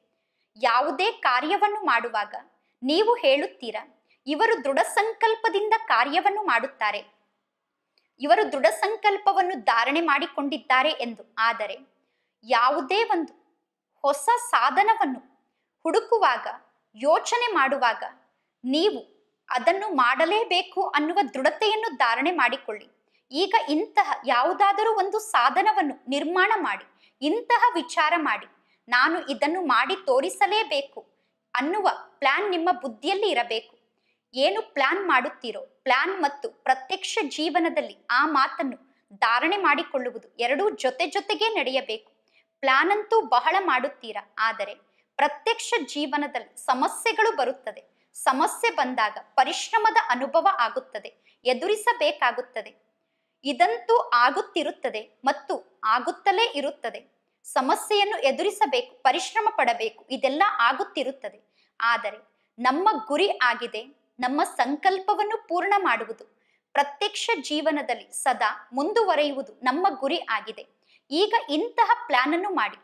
ಯಾವುದೇ ಕಾರ್ಯವನ್ನು ಮಾಡುವಾಗ ನೀವು ಹೇಳುತ್ತೀರಾ ಇವರು ದೃಢ ಸಂಕಲ್ಪದಿಂದ ಕಾರ್ಯವನ್ನು ಮಾಡುತ್ತಾರೆ ಇವರು ದೃಢ ಸಂಕಲ್ಪವನ್ನು ಧಾರಣೆ ಮಾಡಿಕೊಂಡಿದ್ದಾರೆ ಎಂದು ಆದರೆ ಯಾವುದೇ ಒಂದು ಹೊಸ ಸಾಧನವನ್ನು ಹುಡುಕುವಾಗ ಯೋಚನೆ ಮಾಡುವಾಗ ನೀವು ಅದನ್ನು ಮಾಡಲೇಬೇಕು ಅನ್ನುವ ದೃಢತೆಯನ್ನು ಧಾರಣೆ ಮಾಡಿಕೊಳ್ಳಿ ಈಗ ಇಂತಹ ಯಾವುದಾದರೂ ಒಂದು ಸಾಧನವನ್ನು ನಿರ್ಮಾಣ ಮಾಡಿ ಇಂತಹ ವಿಚಾರ ಮಾಡಿ ನಾನು ಇದನ್ನು ಮಾಡಿ ತೋರಿಸಲೇಬೇಕು ಅನ್ನುವ ಪ್ಲಾನ್ ನಿಮ್ಮ ಬುದ್ಧಿಯಲ್ಲಿ ಇರಬೇಕು ಏನು ಪ್ಲಾನ್ ಮಾಡುತ್ತೀರೋ ಪ್ಲಾನ್ ಮತ್ತು ಪ್ರತ್ಯಕ್ಷ ಜೀವನದಲ್ಲಿ ಆ ಮಾತನ್ನು ಧಾರಣೆ ಮಾಡಿಕೊಳ್ಳುವುದು ಎರಡೂ ಜೊತೆ ಜೊತೆಗೆ ನಡೆಯಬೇಕು ಪ್ಲಾನ್ ಅಂತೂ ಬಹಳ ಮಾಡುತ್ತೀರಾ ಆದರೆ ಪ್ರತ್ಯಕ್ಷ ಜೀವನದಲ್ಲಿ ಸಮಸ್ಯೆಗಳು ಬರುತ್ತದೆ ಸಮಸ್ಯೆ ಬಂದಾಗ ಪರಿಶ್ರಮದ ಅನುಭವ ಆಗುತ್ತದೆ ಎದುರಿಸಬೇಕಾಗುತ್ತದೆ ಇದಂತೂ ಆಗುತ್ತಿರುತ್ತದೆ ಮತ್ತು ಆಗುತ್ತಲೇ ಇರುತ್ತದೆ ಸಮಸ್ಯೆಯನ್ನು ಎದುರಿಸಬೇಕು ಪರಿಶ್ರಮ ಪಡಬೇಕು ಇದೆಲ್ಲ ಆಗುತ್ತಿರುತ್ತದೆ ಆದರೆ ನಮ್ಮ ಗುರಿ ಆಗಿದೆ ನಮ್ಮ ಸಂಕಲ್ಪವನ್ನು ಪೂರ್ಣ ಮಾಡುವುದು ಪ್ರತ್ಯಕ್ಷ ಜೀವನದಲ್ಲಿ ಸದಾ ಮುಂದುವರೆಯುವುದು ನಮ್ಮ ಗುರಿ ಆಗಿದೆ ಈಗ ಇಂತಹ ಪ್ಲಾನ್ ಅನ್ನು ಮಾಡಿ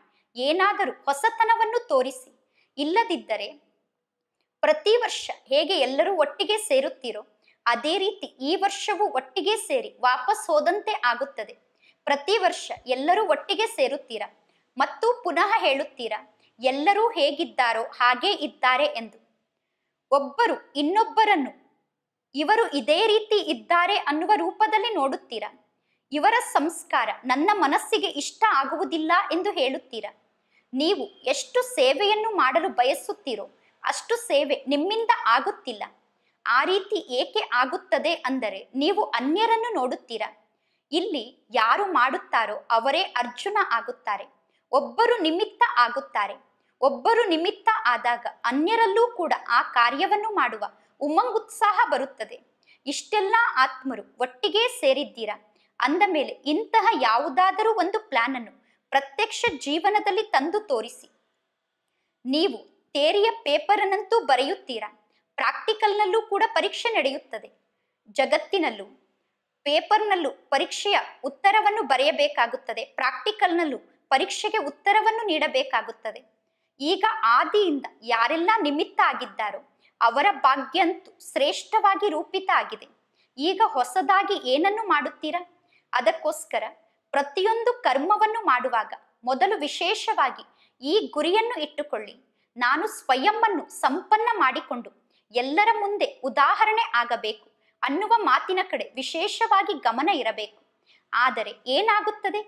ಏನಾದರೂ ಹೊಸತನವನ್ನು ತೋರಿಸಿ ಇಲ್ಲದಿದ್ದರೆ ಪ್ರತಿ ವರ್ಷ ಹೇಗೆ ಎಲ್ಲರೂ ಒಟ್ಟಿಗೆ ಸೇರುತ್ತೀರೋ ಅದೇ ರೀತಿ ಈ ವರ್ಷವೂ ಒಟ್ಟಿಗೆ ಸೇರಿ ವಾಪಸ್ ಹೋದಂತೆ ಆಗುತ್ತದೆ ಪ್ರತಿ ವರ್ಷ ಎಲ್ಲರೂ ಒಟ್ಟಿಗೆ ಸೇರುತ್ತೀರಾ ಮತ್ತು ಪುನಃ ಹೇಳುತ್ತೀರಾ ಎಲ್ಲರೂ ಹೇಗಿದ್ದಾರೋ ಹಾಗೇ ಇದ್ದಾರೆ ಎಂದು ಒಬ್ಬರು ಇನ್ನೊಬ್ಬರನ್ನು ಇವರು ಇದೇ ರೀತಿ ಇದ್ದಾರೆ ಅನ್ನುವ ರೂಪದಲ್ಲಿ ನೋಡುತ್ತೀರಾ ಇವರ ಸಂಸ್ಕಾರ ನನ್ನ ಮನಸ್ಸಿಗೆ ಇಷ್ಟ ಆಗುವುದಿಲ್ಲ ಎಂದು ಹೇಳುತ್ತೀರಾ ನೀವು ಎಷ್ಟು ಸೇವೆಯನ್ನು ಮಾಡಲು ಬಯಸುತ್ತೀರೋ ಅಷ್ಟು ಸೇವೆ ನಿಮ್ಮಿಂದ ಆಗುತ್ತಿಲ್ಲ ಆ ರೀತಿ ಏಕೆ ಆಗುತ್ತದೆ ಅಂದರೆ ನೀವು ಅನ್ಯರನ್ನು ನೋಡುತ್ತೀರಾ ಇಲ್ಲಿ ಯಾರು ಮಾಡುತ್ತಾರೋ ಅವರೇ ಅರ್ಜುನ ಆಗುತ್ತಾರೆ ಒಬ್ಬರು ನಿಮಿತ್ತ ಆಗುತ್ತಾರೆ ಒಬ್ಬರು ನಿಮಿತ್ತ ಆದಾಗ ಅನ್ಯರಲ್ಲೂ ಕೂಡ ಆ ಕಾರ್ಯವನ್ನು ಮಾಡುವ ಉಮಂಗುತ್ಸಾಹ ಬರುತ್ತದೆ ಇಷ್ಟೆಲ್ಲ ಆತ್ಮರು ಒಟ್ಟಿಗೆ ಸೇರಿದ್ದೀರಾ ಅಂದ ಮೇಲೆ ಇಂತಹ ಯಾವುದಾದರೂ ಒಂದು ಪ್ಲಾನ್ ಅನ್ನು ಪ್ರತ್ಯಕ್ಷ ಜೀವನದಲ್ಲಿ ತಂದು ತೋರಿಸಿ ನೀವು ತೇರಿಯ ಪೇಪರನ್ನಂತೂ ಬರೆಯುತ್ತೀರಾ ಪ್ರಾಕ್ಟಿಕಲ್ನಲ್ಲೂ ಕೂಡ ಪರೀಕ್ಷೆ ನಡೆಯುತ್ತದೆ ಜಗತ್ತಿನಲ್ಲೂ ಪೇಪರ್ನಲ್ಲೂ ಪರೀಕ್ಷೆಯ ಉತ್ತರವನ್ನು ಬರೆಯಬೇಕಾಗುತ್ತದೆ ಪ್ರಾಕ್ಟಿಕಲ್ನಲ್ಲೂ ಪರೀಕ್ಷೆಗೆ ಉತ್ತರವನ್ನು ನೀಡಬೇಕಾಗುತ್ತದೆ ಈಗ ಆದಿಯಿಂದ ಯಾರೆಲ್ಲ ನಿಮಿತ್ತ ಆಗಿದ್ದಾರೋ ಅವರ ಭಾಗ್ಯಂತೂ ಶ್ರೇಷ್ಠವಾಗಿ ರೂಪಿತ ಆಗಿದೆ ಈಗ ಹೊಸದಾಗಿ ಏನನ್ನು ಮಾಡುತ್ತೀರಾ ಅದಕ್ಕೋಸ್ಕರ ಪ್ರತಿಯೊಂದು ಕರ್ಮವನ್ನು ಮಾಡುವಾಗ ಮೊದಲು ವಿಶೇಷವಾಗಿ ಈ ಗುರಿಯನ್ನು ಇಟ್ಟುಕೊಳ್ಳಿ ನಾನು ಸ್ವಯಂ ಸಂಪನ್ನ ಮಾಡಿಕೊಂಡು ಎಲ್ಲರ ಮುಂದೆ ಉದಾಹರಣೆ ಆಗಬೇಕು ಅನ್ನುವ ಮಾತಿನ ಕಡೆ ವಿಶೇಷವಾಗಿ ಗಮನ ಇರಬೇಕು ಆದರೆ ಏನಾಗುತ್ತದೆ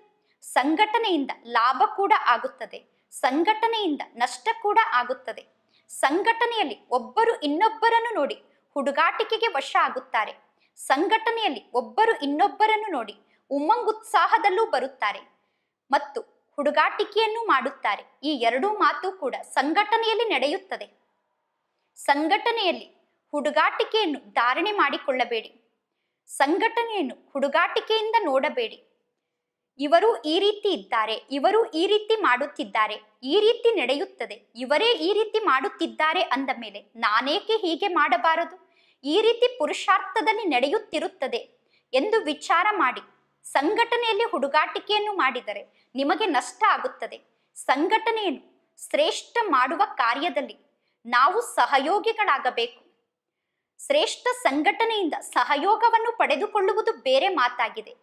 ಸಂಘಟನೆಯಿಂದ ಲಾಭ ಕೂಡ ಆಗುತ್ತದೆ ಸಂಘಟನೆಯಿಂದ ನಷ್ಟ ಕೂಡ ಆಗುತ್ತದೆ ಸಂಘಟನೆಯಲ್ಲಿ ಒಬ್ಬರು ಇನ್ನೊಬ್ಬರನ್ನು ನೋಡಿ ಹುಡುಗಾಟಿಕೆಗೆ ವಶ ಆಗುತ್ತಾರೆ ಸಂಘಟನೆಯಲ್ಲಿ ಒಬ್ಬರು ಇನ್ನೊಬ್ಬರನ್ನು ನೋಡಿ ಉತ್ಸಾಹದಲ್ಲೂ ಬರುತ್ತಾರೆ ಮತ್ತು ಹುಡುಗಾಟಿಕೆಯನ್ನು ಮಾಡುತ್ತಾರೆ ಈ ಎರಡೂ ಮಾತು ಕೂಡ ಸಂಘಟನೆಯಲ್ಲಿ ನಡೆಯುತ್ತದೆ ಸಂಘಟನೆಯಲ್ಲಿ ಹುಡುಗಾಟಿಕೆಯನ್ನು ಧಾರಣೆ ಮಾಡಿಕೊಳ್ಳಬೇಡಿ ಸಂಘಟನೆಯನ್ನು ಹುಡುಗಾಟಿಕೆಯಿಂದ ನೋಡಬೇಡಿ ಇವರು ಈ ರೀತಿ ಇದ್ದಾರೆ ಇವರು ಈ ರೀತಿ ಮಾಡುತ್ತಿದ್ದಾರೆ ಈ ರೀತಿ ನಡೆಯುತ್ತದೆ ಇವರೇ ಈ ರೀತಿ ಮಾಡುತ್ತಿದ್ದಾರೆ ಅಂದ ಮೇಲೆ ನಾನೇಕೆ ಹೀಗೆ ಮಾಡಬಾರದು ಈ ರೀತಿ ಪುರುಷಾರ್ಥದಲ್ಲಿ ನಡೆಯುತ್ತಿರುತ್ತದೆ ಎಂದು ವಿಚಾರ ಮಾಡಿ ಸಂಘಟನೆಯಲ್ಲಿ ಹುಡುಗಾಟಿಕೆಯನ್ನು ಮಾಡಿದರೆ ನಿಮಗೆ ನಷ್ಟ ಆಗುತ್ತದೆ ಸಂಘಟನೆಯನ್ನು ಶ್ರೇಷ್ಠ ಮಾಡುವ ಕಾರ್ಯದಲ್ಲಿ ನಾವು ಸಹಯೋಗಿಗಳಾಗಬೇಕು ಶ್ರೇಷ್ಠ ಸಂಘಟನೆಯಿಂದ ಸಹಯೋಗವನ್ನು ಪಡೆದುಕೊಳ್ಳುವುದು ಬೇರೆ ಮಾತಾಗಿದೆ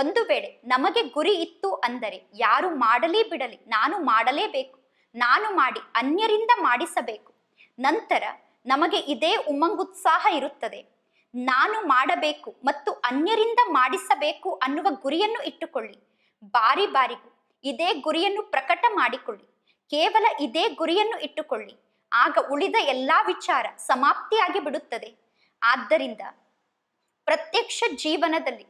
ಒಂದು ವೇಳೆ ನಮಗೆ ಗುರಿ ಇತ್ತು ಅಂದರೆ ಯಾರು ಮಾಡಲಿ ಬಿಡಲಿ ನಾನು ಮಾಡಲೇಬೇಕು ನಾನು ಮಾಡಿ ಅನ್ಯರಿಂದ ಮಾಡಿಸಬೇಕು ನಂತರ ನಮಗೆ ಇದೇ ಉಮಂಗುತ್ಸಾಹ ಇರುತ್ತದೆ ನಾನು ಮಾಡಬೇಕು ಮತ್ತು ಅನ್ಯರಿಂದ ಮಾಡಿಸಬೇಕು ಅನ್ನುವ ಗುರಿಯನ್ನು ಇಟ್ಟುಕೊಳ್ಳಿ ಬಾರಿ ಬಾರಿಗೂ ಇದೇ ಗುರಿಯನ್ನು ಪ್ರಕಟ ಮಾಡಿಕೊಳ್ಳಿ ಕೇವಲ ಇದೇ ಗುರಿಯನ್ನು ಇಟ್ಟುಕೊಳ್ಳಿ ಆಗ ಉಳಿದ ಎಲ್ಲಾ ವಿಚಾರ ಸಮಾಪ್ತಿಯಾಗಿ ಬಿಡುತ್ತದೆ ಆದ್ದರಿಂದ ಪ್ರತ್ಯಕ್ಷ ಜೀವನದಲ್ಲಿ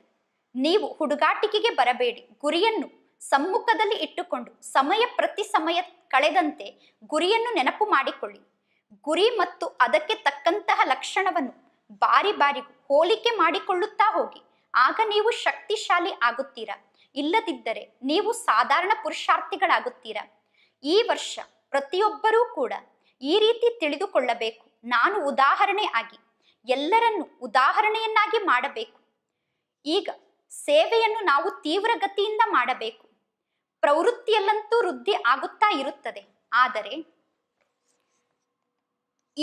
ನೀವು ಹುಡುಗಾಟಿಕೆಗೆ ಬರಬೇಡಿ ಗುರಿಯನ್ನು ಸಮ್ಮುಖದಲ್ಲಿ ಇಟ್ಟುಕೊಂಡು ಸಮಯ ಪ್ರತಿ ಸಮಯ ಕಳೆದಂತೆ ಗುರಿಯನ್ನು ನೆನಪು ಮಾಡಿಕೊಳ್ಳಿ ಗುರಿ ಮತ್ತು ಅದಕ್ಕೆ ತಕ್ಕಂತಹ ಲಕ್ಷಣವನ್ನು ಬಾರಿ ಬಾರಿ ಹೋಲಿಕೆ ಮಾಡಿಕೊಳ್ಳುತ್ತಾ ಹೋಗಿ ಆಗ ನೀವು ಶಕ್ತಿಶಾಲಿ ಆಗುತ್ತೀರಾ ಇಲ್ಲದಿದ್ದರೆ ನೀವು ಸಾಧಾರಣ ಪುರುಷಾರ್ಥಿಗಳಾಗುತ್ತೀರಾ ಈ ವರ್ಷ ಪ್ರತಿಯೊಬ್ಬರೂ ಕೂಡ ಈ ರೀತಿ ತಿಳಿದುಕೊಳ್ಳಬೇಕು ನಾನು ಉದಾಹರಣೆ ಆಗಿ ಎಲ್ಲರನ್ನು ಉದಾಹರಣೆಯನ್ನಾಗಿ ಮಾಡಬೇಕು ಈಗ ಸೇವೆಯನ್ನು ನಾವು ತೀವ್ರಗತಿಯಿಂದ ಮಾಡಬೇಕು ಪ್ರವೃತ್ತಿಯಲ್ಲಂತೂ ವೃದ್ಧಿ ಆಗುತ್ತಾ ಇರುತ್ತದೆ ಆದರೆ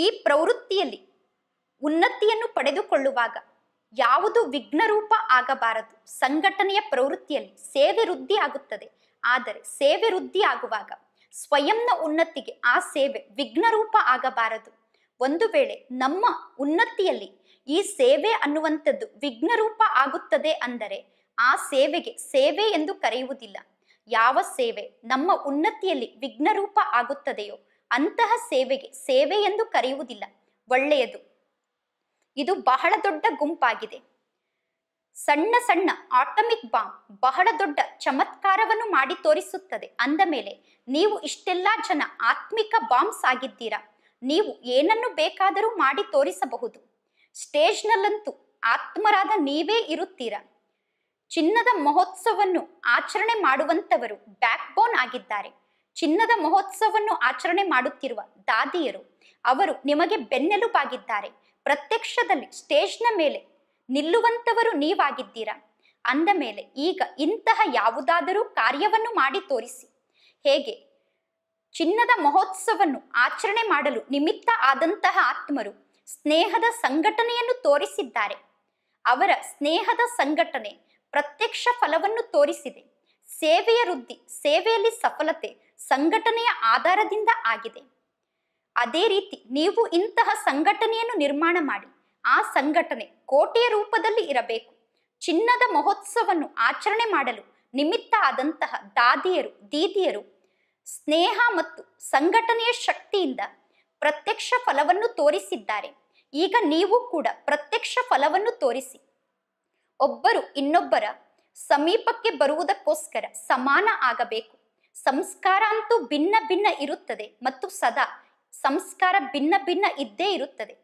ಈ ಪ್ರವೃತ್ತಿಯಲ್ಲಿ ಉನ್ನತಿಯನ್ನು ಪಡೆದುಕೊಳ್ಳುವಾಗ ಯಾವುದು ವಿಘ್ನರೂಪ ಆಗಬಾರದು ಸಂಘಟನೆಯ ಪ್ರವೃತ್ತಿಯಲ್ಲಿ ಸೇವೆ ವೃದ್ಧಿ ಆಗುತ್ತದೆ ಆದರೆ ಸೇವೆ ವೃದ್ಧಿ ಆಗುವಾಗ ಸ್ವಯಂನ ಉನ್ನತಿಗೆ ಆ ಸೇವೆ ವಿಘ್ನರೂಪ ಆಗಬಾರದು ಒಂದು ವೇಳೆ ನಮ್ಮ ಉನ್ನತಿಯಲ್ಲಿ ಈ ಸೇವೆ ಅನ್ನುವಂಥದ್ದು ವಿಘ್ನರೂಪ ಆಗುತ್ತದೆ ಅಂದರೆ ಆ ಸೇವೆಗೆ ಸೇವೆ ಎಂದು ಕರೆಯುವುದಿಲ್ಲ ಯಾವ ಸೇವೆ ನಮ್ಮ ಉನ್ನತಿಯಲ್ಲಿ ವಿಘ್ನರೂಪ ಆಗುತ್ತದೆಯೋ ಅಂತಹ ಸೇವೆಗೆ ಸೇವೆ ಎಂದು ಕರೆಯುವುದಿಲ್ಲ ಒಳ್ಳೆಯದು ಇದು ಬಹಳ ದೊಡ್ಡ ಗುಂಪಾಗಿದೆ ಸಣ್ಣ ಸಣ್ಣ ಆಟಮಿಕ್ ಬಾಂಬ್ ಬಹಳ ದೊಡ್ಡ ಚಮತ್ಕಾರವನ್ನು ಮಾಡಿ ತೋರಿಸುತ್ತದೆ ಅಂದ ಮೇಲೆ ನೀವು ಇಷ್ಟೆಲ್ಲಾ ಜನ ಆತ್ಮಿಕ ಬಾಂಬ್ಸ್ ಆಗಿದ್ದೀರಾ ನೀವು ಏನನ್ನು ಬೇಕಾದರೂ ಮಾಡಿ ತೋರಿಸಬಹುದು ಸ್ಟೇಜ್ನಲ್ಲಂತೂ ಆತ್ಮರಾದ ನೀವೇ ಇರುತ್ತೀರಾ ಚಿನ್ನದ ಮಹೋತ್ಸವವನ್ನು ಆಚರಣೆ ಮಾಡುವಂತವರು ಬ್ಯಾಕ್ ಬೋನ್ ಆಗಿದ್ದಾರೆ ಚಿನ್ನದ ಮಹೋತ್ಸವವನ್ನು ಆಚರಣೆ ಮಾಡುತ್ತಿರುವ ದಾದಿಯರು ಅವರು ನಿಮಗೆ ಬೆನ್ನೆಲುಬಾಗಿದ್ದಾರೆ ಪ್ರತ್ಯಕ್ಷದಲ್ಲಿ ಸ್ಟೇಜ್ನ ಮೇಲೆ ನಿಲ್ಲುವಂಥವರು ನೀವಾಗಿದ್ದೀರಾ ಅಂದ ಮೇಲೆ ಈಗ ಇಂತಹ ಯಾವುದಾದರೂ ಕಾರ್ಯವನ್ನು ಮಾಡಿ ತೋರಿಸಿ ಹೇಗೆ ಚಿನ್ನದ ಮಹೋತ್ಸವವನ್ನು ಆಚರಣೆ ಮಾಡಲು ನಿಮಿತ್ತ ಆದಂತಹ ಆತ್ಮರು ಸ್ನೇಹದ ಸಂಘಟನೆಯನ್ನು ತೋರಿಸಿದ್ದಾರೆ ಅವರ ಸ್ನೇಹದ ಸಂಘಟನೆ ಪ್ರತ್ಯಕ್ಷ ಫಲವನ್ನು ತೋರಿಸಿದೆ ಸೇವೆಯ ವೃದ್ಧಿ ಸೇವೆಯಲ್ಲಿ ಸಫಲತೆ ಸಂಘಟನೆಯ ಆಧಾರದಿಂದ ಆಗಿದೆ ಅದೇ ರೀತಿ ನೀವು ಇಂತಹ ಸಂಘಟನೆಯನ್ನು ನಿರ್ಮಾಣ ಮಾಡಿ ಆ ಸಂಘಟನೆ ಕೋಟೆಯ ರೂಪದಲ್ಲಿ ಇರಬೇಕು ಚಿನ್ನದ ಮಹೋತ್ಸವವನ್ನು ಆಚರಣೆ ಮಾಡಲು ನಿಮಿತ್ತ ಆದಂತಹ ದಾದಿಯರು ದೀದಿಯರು ಸ್ನೇಹ ಮತ್ತು ಸಂಘಟನೆಯ ಶಕ್ತಿಯಿಂದ ಪ್ರತ್ಯಕ್ಷ ಫಲವನ್ನು ತೋರಿಸಿದ್ದಾರೆ ಈಗ ನೀವು ಕೂಡ ಪ್ರತ್ಯಕ್ಷ ಫಲವನ್ನು ತೋರಿಸಿ ಒಬ್ಬರು ಇನ್ನೊಬ್ಬರ ಸಮೀಪಕ್ಕೆ ಬರುವುದಕ್ಕೋಸ್ಕರ ಸಮಾನ ಆಗಬೇಕು ಸಂಸ್ಕಾರ ಅಂತೂ ಭಿನ್ನ ಭಿನ್ನ ಇರುತ್ತದೆ ಮತ್ತು ಸದಾ ಸಂಸ್ಕಾರ ಭಿನ್ನ ಭಿನ್ನ ಇದ್ದೇ ಇರುತ್ತದೆ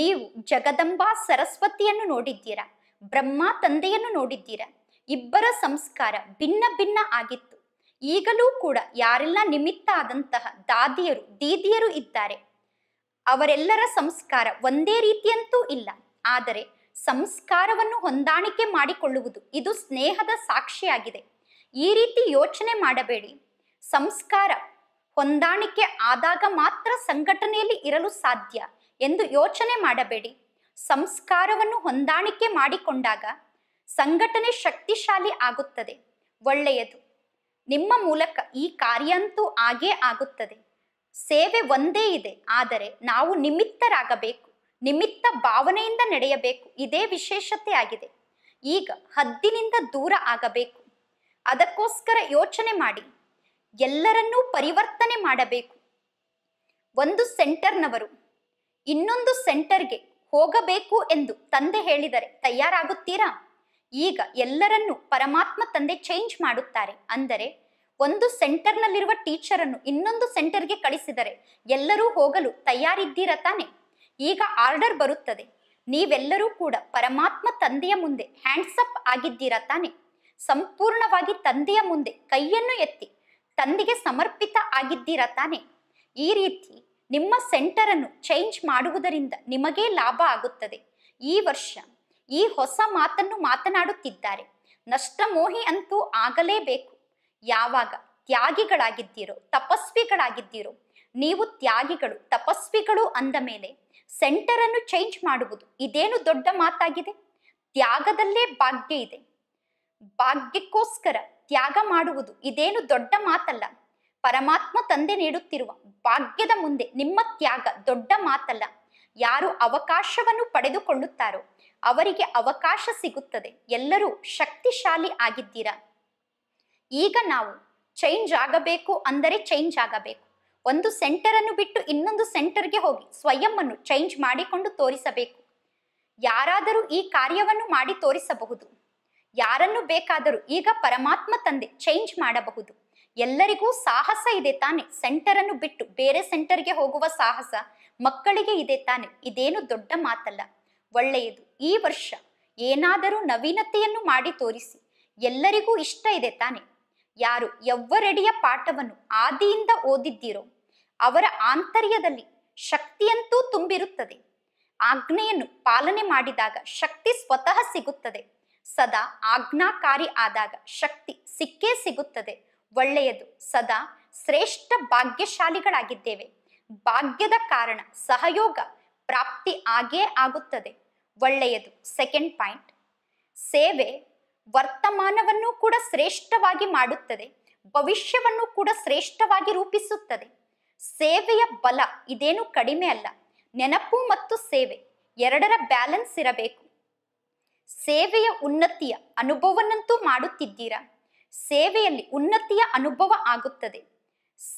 ನೀವು ಜಗದಂಬಾ ಸರಸ್ವತಿಯನ್ನು ನೋಡಿದ್ದೀರಾ ಬ್ರಹ್ಮ ತಂದೆಯನ್ನು ನೋಡಿದ್ದೀರಾ ಇಬ್ಬರ ಸಂಸ್ಕಾರ ಭಿನ್ನ ಭಿನ್ನ ಆಗಿತ್ತು ಈಗಲೂ ಕೂಡ ಯಾರೆಲ್ಲ ನಿಮಿತ್ತ ಆದಂತಹ ದಾದಿಯರು ದೀದಿಯರು ಇದ್ದಾರೆ ಅವರೆಲ್ಲರ ಸಂಸ್ಕಾರ ಒಂದೇ ರೀತಿಯಂತೂ ಇಲ್ಲ ಆದರೆ ಸಂಸ್ಕಾರವನ್ನು ಹೊಂದಾಣಿಕೆ ಮಾಡಿಕೊಳ್ಳುವುದು ಇದು ಸ್ನೇಹದ ಸಾಕ್ಷಿಯಾಗಿದೆ ಈ ರೀತಿ ಯೋಚನೆ ಮಾಡಬೇಡಿ ಸಂಸ್ಕಾರ ಹೊಂದಾಣಿಕೆ ಆದಾಗ ಮಾತ್ರ ಸಂಘಟನೆಯಲ್ಲಿ ಇರಲು ಸಾಧ್ಯ ಎಂದು ಯೋಚನೆ ಮಾಡಬೇಡಿ ಸಂಸ್ಕಾರವನ್ನು ಹೊಂದಾಣಿಕೆ ಮಾಡಿಕೊಂಡಾಗ ಸಂಘಟನೆ ಶಕ್ತಿಶಾಲಿ ಆಗುತ್ತದೆ ಒಳ್ಳೆಯದು ನಿಮ್ಮ ಮೂಲಕ ಈ ಕಾರ್ಯಂತೂ ಆಗೇ ಆಗುತ್ತದೆ ಸೇವೆ ಒಂದೇ ಇದೆ ಆದರೆ ನಾವು ನಿಮಿತ್ತರಾಗಬೇಕು ನಿಮಿತ್ತ ಭಾವನೆಯಿಂದ ನಡೆಯಬೇಕು ಇದೇ ವಿಶೇಷತೆ ಆಗಿದೆ ಈಗ ಹದ್ದಿನಿಂದ ದೂರ ಆಗಬೇಕು ಅದಕ್ಕೋಸ್ಕರ ಯೋಚನೆ ಮಾಡಿ ಎಲ್ಲರನ್ನೂ ಪರಿವರ್ತನೆ ಮಾಡಬೇಕು ಒಂದು ಸೆಂಟರ್ನವರು ಇನ್ನೊಂದು ಸೆಂಟರ್ಗೆ ಹೋಗಬೇಕು ಎಂದು ತಂದೆ ಹೇಳಿದರೆ ತಯಾರಾಗುತ್ತೀರಾ ಈಗ ಎಲ್ಲರನ್ನೂ ಪರಮಾತ್ಮ ತಂದೆ ಚೇಂಜ್ ಮಾಡುತ್ತಾರೆ ಅಂದರೆ ಒಂದು ಸೆಂಟರ್ನಲ್ಲಿರುವ ಟೀಚರನ್ನು ಇನ್ನೊಂದು ಸೆಂಟರ್ಗೆ ಕಳಿಸಿದರೆ ಎಲ್ಲರೂ ಹೋಗಲು ತಯಾರಿದ್ದೀರಾ ತಾನೆ ಈಗ ಆರ್ಡರ್ ಬರುತ್ತದೆ ನೀವೆಲ್ಲರೂ ಕೂಡ ಪರಮಾತ್ಮ ತಂದೆಯ ಮುಂದೆ ಹ್ಯಾಂಡ್ಸಪ್ ಆಗಿದ್ದೀರಾ ತಾನೆ ಸಂಪೂರ್ಣವಾಗಿ ತಂದೆಯ ಮುಂದೆ ಕೈಯನ್ನು ಎತ್ತಿ ತಂದೆಗೆ ಸಮರ್ಪಿತ ಆಗಿದ್ದೀರ ತಾನೆ ಈ ರೀತಿ ನಿಮ್ಮ ಸೆಂಟರ್ ಅನ್ನು ಚೇಂಜ್ ಮಾಡುವುದರಿಂದ ನಿಮಗೇ ಲಾಭ ಆಗುತ್ತದೆ ಈ ವರ್ಷ ಈ ಹೊಸ ಮಾತನ್ನು ಮಾತನಾಡುತ್ತಿದ್ದಾರೆ ನಷ್ಟಮೋಹಿ ಅಂತೂ ಆಗಲೇಬೇಕು ಯಾವಾಗ ತ್ಯಾಗಿಗಳಾಗಿದ್ದೀರೋ ತಪಸ್ವಿಗಳಾಗಿದ್ದೀರೋ ನೀವು ತ್ಯಾಗಿಗಳು ತಪಸ್ವಿಗಳು ಅಂದ ಮೇಲೆ ಸೆಂಟರ್ ಅನ್ನು ಚೇಂಜ್ ಮಾಡುವುದು ಇದೇನು ದೊಡ್ಡ ಮಾತಾಗಿದೆ ತ್ಯಾಗದಲ್ಲೇ ಭಾಗ್ಯ ಇದೆ ಭಾಗ್ಯಕ್ಕೋಸ್ಕರ ತ್ಯಾಗ ಮಾಡುವುದು ಇದೇನು ದೊಡ್ಡ ಮಾತಲ್ಲ ಪರಮಾತ್ಮ ತಂದೆ ನೀಡುತ್ತಿರುವ ಭಾಗ್ಯದ ಮುಂದೆ ನಿಮ್ಮ ತ್ಯಾಗ ದೊಡ್ಡ ಮಾತಲ್ಲ ಯಾರು ಅವಕಾಶವನ್ನು ಪಡೆದುಕೊಳ್ಳುತ್ತಾರೋ ಅವರಿಗೆ ಅವಕಾಶ ಸಿಗುತ್ತದೆ ಎಲ್ಲರೂ ಶಕ್ತಿಶಾಲಿ ಆಗಿದ್ದೀರಾ ಈಗ ನಾವು ಚೇಂಜ್ ಆಗಬೇಕು ಅಂದರೆ ಚೇಂಜ್ ಆಗಬೇಕು ಒಂದು ಸೆಂಟರನ್ನು ಬಿಟ್ಟು ಇನ್ನೊಂದು ಸೆಂಟರ್ಗೆ ಹೋಗಿ ಸ್ವಯಂ ಚೇಂಜ್ ಮಾಡಿಕೊಂಡು ತೋರಿಸಬೇಕು ಯಾರಾದರೂ ಈ ಕಾರ್ಯವನ್ನು ಮಾಡಿ ತೋರಿಸಬಹುದು ಯಾರನ್ನು ಬೇಕಾದರೂ ಈಗ ಪರಮಾತ್ಮ ತಂದೆ ಚೇಂಜ್ ಮಾಡಬಹುದು ಎಲ್ಲರಿಗೂ ಸಾಹಸ ಇದೆ ತಾನೆ ಸೆಂಟರ್ ಅನ್ನು ಬಿಟ್ಟು ಬೇರೆ ಸೆಂಟರ್ಗೆ ಹೋಗುವ ಸಾಹಸ ಮಕ್ಕಳಿಗೆ ಇದೆ ತಾನೆ ಇದೇನು ದೊಡ್ಡ ಮಾತಲ್ಲ ಒಳ್ಳೆಯದು ಈ ವರ್ಷ ಏನಾದರೂ ನವೀನತೆಯನ್ನು ಮಾಡಿ ತೋರಿಸಿ ಎಲ್ಲರಿಗೂ ಇಷ್ಟ ಇದೆ ತಾನೆ ಯಾರು ಎವ್ವರಡಿಯ ಪಾಠವನ್ನು ಆದಿಯಿಂದ ಓದಿದ್ದೀರೋ ಅವರ ಆಂತರ್ಯದಲ್ಲಿ ಶಕ್ತಿಯಂತೂ ತುಂಬಿರುತ್ತದೆ ಆಜ್ಞೆಯನ್ನು ಪಾಲನೆ ಮಾಡಿದಾಗ ಶಕ್ತಿ ಸ್ವತಃ ಸಿಗುತ್ತದೆ ಸದಾ ಆಜ್ಞಾಕಾರಿ ಆದಾಗ ಶಕ್ತಿ ಸಿಕ್ಕೇ ಸಿಗುತ್ತದೆ ಒಳ್ಳೆಯದು ಸದಾ ಶ್ರೇಷ್ಠ ಭಾಗ್ಯಶಾಲಿಗಳಾಗಿದ್ದೇವೆ ಭಾಗ್ಯದ ಕಾರಣ ಸಹಯೋಗ ಪ್ರಾಪ್ತಿ ಆಗೇ ಆಗುತ್ತದೆ ಒಳ್ಳೆಯದು ಸೆಕೆಂಡ್ ಪಾಯಿಂಟ್ ಸೇವೆ ವರ್ತಮಾನವನ್ನು ಕೂಡ ಶ್ರೇಷ್ಠವಾಗಿ ಮಾಡುತ್ತದೆ ಭವಿಷ್ಯವನ್ನು ಕೂಡ ಶ್ರೇಷ್ಠವಾಗಿ ರೂಪಿಸುತ್ತದೆ ಸೇವೆಯ ಬಲ ಇದೇನು ಕಡಿಮೆ ಅಲ್ಲ ನೆನಪು ಮತ್ತು ಸೇವೆ ಎರಡರ ಬ್ಯಾಲೆನ್ಸ್ ಇರಬೇಕು ಸೇವೆಯ ಉನ್ನತಿಯ ಅನುಭವನಂತೂ ಮಾಡುತ್ತಿದ್ದೀರಾ ಸೇವೆಯಲ್ಲಿ ಉನ್ನತಿಯ ಅನುಭವ ಆಗುತ್ತದೆ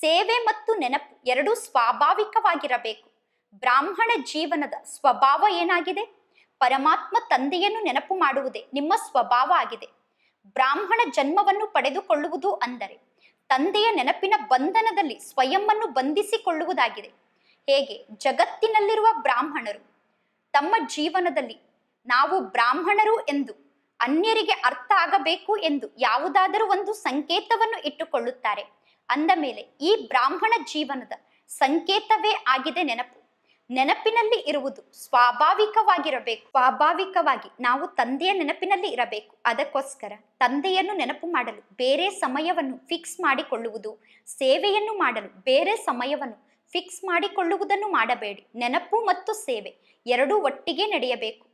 ಸೇವೆ ಮತ್ತು ನೆನಪು ಎರಡೂ ಸ್ವಾಭಾವಿಕವಾಗಿರಬೇಕು ಬ್ರಾಹ್ಮಣ ಜೀವನದ ಸ್ವಭಾವ ಏನಾಗಿದೆ ಪರಮಾತ್ಮ ತಂದೆಯನ್ನು ನೆನಪು ಮಾಡುವುದೇ ನಿಮ್ಮ ಸ್ವಭಾವ ಆಗಿದೆ ಬ್ರಾಹ್ಮಣ ಜನ್ಮವನ್ನು ಪಡೆದುಕೊಳ್ಳುವುದು ಅಂದರೆ ತಂದೆಯ ನೆನಪಿನ ಬಂಧನದಲ್ಲಿ ಸ್ವಯಂವನ್ನು ಬಂಧಿಸಿಕೊಳ್ಳುವುದಾಗಿದೆ ಹೇಗೆ ಜಗತ್ತಿನಲ್ಲಿರುವ ಬ್ರಾಹ್ಮಣರು ತಮ್ಮ ಜೀವನದಲ್ಲಿ ನಾವು ಬ್ರಾಹ್ಮಣರು ಎಂದು ಅನ್ಯರಿಗೆ ಅರ್ಥ ಆಗಬೇಕು ಎಂದು ಯಾವುದಾದರೂ ಒಂದು ಸಂಕೇತವನ್ನು ಇಟ್ಟುಕೊಳ್ಳುತ್ತಾರೆ ಅಂದ ಮೇಲೆ ಈ ಬ್ರಾಹ್ಮಣ ಜೀವನದ ಸಂಕೇತವೇ ಆಗಿದೆ ನೆನಪು ನೆನಪಿನಲ್ಲಿ ಇರುವುದು ಸ್ವಾಭಾವಿಕವಾಗಿರಬೇಕು ಸ್ವಾಭಾವಿಕವಾಗಿ ನಾವು ತಂದೆಯ ನೆನಪಿನಲ್ಲಿ ಇರಬೇಕು ಅದಕ್ಕೋಸ್ಕರ ತಂದೆಯನ್ನು ನೆನಪು ಮಾಡಲು ಬೇರೆ ಸಮಯವನ್ನು ಫಿಕ್ಸ್ ಮಾಡಿಕೊಳ್ಳುವುದು ಸೇವೆಯನ್ನು ಮಾಡಲು ಬೇರೆ ಸಮಯವನ್ನು ಫಿಕ್ಸ್ ಮಾಡಿಕೊಳ್ಳುವುದನ್ನು ಮಾಡಬೇಡಿ ನೆನಪು ಮತ್ತು ಸೇವೆ ಎರಡೂ ಒಟ್ಟಿಗೆ ನಡೆಯಬೇಕು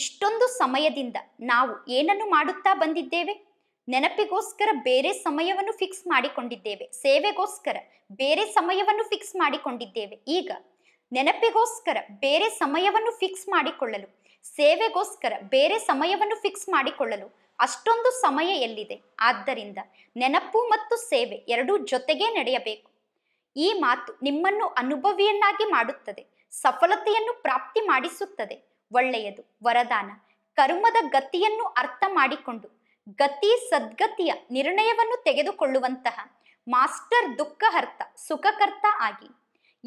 ಇಷ್ಟೊಂದು ಸಮಯದಿಂದ ನಾವು ಏನನ್ನು ಮಾಡುತ್ತಾ ಬಂದಿದ್ದೇವೆ ನೆನಪಿಗೋಸ್ಕರ ಬೇರೆ ಸಮಯವನ್ನು ಫಿಕ್ಸ್ ಮಾಡಿಕೊಂಡಿದ್ದೇವೆ ಸೇವೆಗೋಸ್ಕರ ಬೇರೆ ಸಮಯವನ್ನು ಫಿಕ್ಸ್ ಮಾಡಿಕೊಂಡಿದ್ದೇವೆ ಈಗ ನೆನಪಿಗೋಸ್ಕರ ಬೇರೆ ಸಮಯವನ್ನು ಫಿಕ್ಸ್ ಮಾಡಿಕೊಳ್ಳಲು ಸೇವೆಗೋಸ್ಕರ ಬೇರೆ ಸಮಯವನ್ನು ಫಿಕ್ಸ್ ಮಾಡಿಕೊಳ್ಳಲು ಅಷ್ಟೊಂದು ಸಮಯ ಎಲ್ಲಿದೆ ಆದ್ದರಿಂದ ನೆನಪು ಮತ್ತು ಸೇವೆ ಎರಡೂ ಜೊತೆಗೇ ನಡೆಯಬೇಕು ಈ ಮಾತು ನಿಮ್ಮನ್ನು ಅನುಭವಿಯನ್ನಾಗಿ ಮಾಡುತ್ತದೆ ಸಫಲತೆಯನ್ನು ಪ್ರಾಪ್ತಿ ಮಾಡಿಸುತ್ತದೆ ಒಳ್ಳೆಯದು ವರದಾನ ಕರ್ಮದ ಗತಿಯನ್ನು ಅರ್ಥ ಮಾಡಿಕೊಂಡು ಗತಿ ಸದ್ಗತಿಯ ನಿರ್ಣಯವನ್ನು ತೆಗೆದುಕೊಳ್ಳುವಂತಹ ಮಾಸ್ಟರ್ ದುಃಖಹರ್ತ ಸುಖಕರ್ತ ಆಗಿ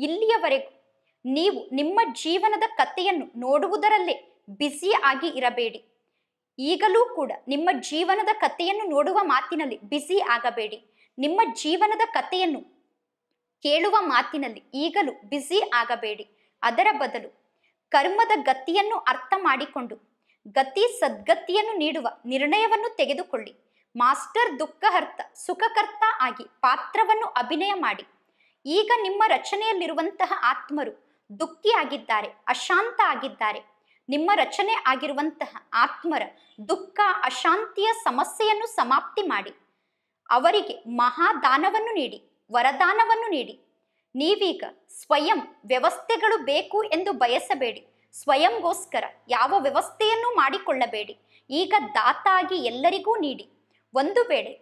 ಇಲ್ಲಿಯವರೆಗೂ ನೀವು ನಿಮ್ಮ ಜೀವನದ ಕಥೆಯನ್ನು ನೋಡುವುದರಲ್ಲೇ ಬ್ಯುಸಿ ಆಗಿ ಇರಬೇಡಿ ಈಗಲೂ ಕೂಡ ನಿಮ್ಮ ಜೀವನದ ಕಥೆಯನ್ನು ನೋಡುವ ಮಾತಿನಲ್ಲಿ ಬ್ಯುಸಿ ಆಗಬೇಡಿ ನಿಮ್ಮ ಜೀವನದ ಕಥೆಯನ್ನು ಕೇಳುವ ಮಾತಿನಲ್ಲಿ ಈಗಲೂ ಬ್ಯುಸಿ ಆಗಬೇಡಿ ಅದರ ಬದಲು ಕರ್ಮದ ಗತಿಯನ್ನು ಅರ್ಥ ಮಾಡಿಕೊಂಡು ಗತಿ ಸದ್ಗತಿಯನ್ನು ನೀಡುವ ನಿರ್ಣಯವನ್ನು ತೆಗೆದುಕೊಳ್ಳಿ ಮಾಸ್ಟರ್ ದುಃಖಹರ್ತ ಸುಖಕರ್ತ ಆಗಿ ಪಾತ್ರವನ್ನು ಅಭಿನಯ ಮಾಡಿ ಈಗ ನಿಮ್ಮ ರಚನೆಯಲ್ಲಿರುವಂತಹ ಆತ್ಮರು ದುಃಖಿ ಆಗಿದ್ದಾರೆ ಅಶಾಂತ ಆಗಿದ್ದಾರೆ ನಿಮ್ಮ ರಚನೆ ಆಗಿರುವಂತಹ ಆತ್ಮರ ದುಃಖ ಅಶಾಂತಿಯ ಸಮಸ್ಯೆಯನ್ನು ಸಮಾಪ್ತಿ ಮಾಡಿ ಅವರಿಗೆ ಮಹಾದಾನವನ್ನು ನೀಡಿ ವರದಾನವನ್ನು ನೀಡಿ ನೀವೀಗ ಸ್ವಯಂ ವ್ಯವಸ್ಥೆಗಳು ಬೇಕು ಎಂದು ಬಯಸಬೇಡಿ ಸ್ವಯಂಗೋಸ್ಕರ ಯಾವ ವ್ಯವಸ್ಥೆಯನ್ನು ಮಾಡಿಕೊಳ್ಳಬೇಡಿ ಈಗ ದಾತಾಗಿ ಎಲ್ಲರಿಗೂ ನೀಡಿ ಒಂದು ವೇಳೆ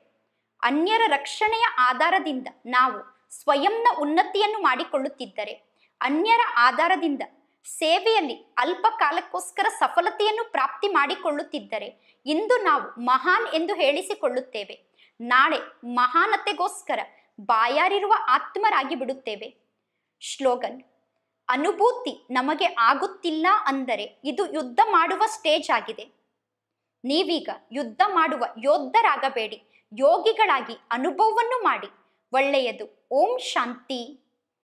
ಅನ್ಯರ ರಕ್ಷಣೆಯ ಆಧಾರದಿಂದ ನಾವು ಸ್ವಯಂನ ಉನ್ನತಿಯನ್ನು ಮಾಡಿಕೊಳ್ಳುತ್ತಿದ್ದರೆ ಅನ್ಯರ ಆಧಾರದಿಂದ ಸೇವೆಯಲ್ಲಿ ಅಲ್ಪ ಕಾಲಕ್ಕೋಸ್ಕರ ಸಫಲತೆಯನ್ನು ಪ್ರಾಪ್ತಿ ಮಾಡಿಕೊಳ್ಳುತ್ತಿದ್ದರೆ ಇಂದು ನಾವು ಮಹಾನ್ ಎಂದು ಹೇಳಿಸಿಕೊಳ್ಳುತ್ತೇವೆ ನಾಳೆ ಮಹಾನತೆಗೋಸ್ಕರ ಬಾಯಾರಿರುವ ಆತ್ಮರಾಗಿ ಬಿಡುತ್ತೇವೆ ಶ್ಲೋಗನ್ ಅನುಭೂತಿ ನಮಗೆ ಆಗುತ್ತಿಲ್ಲ ಅಂದರೆ ಇದು ಯುದ್ಧ ಮಾಡುವ ಸ್ಟೇಜ್ ಆಗಿದೆ ನೀವೀಗ ಯುದ್ಧ ಮಾಡುವ ಯೋದ್ಧರಾಗಬೇಡಿ ಯೋಗಿಗಳಾಗಿ ಅನುಭವವನ್ನು ಮಾಡಿ ಒಳ್ಳೆಯದು ಓಂ ಶಾಂತಿ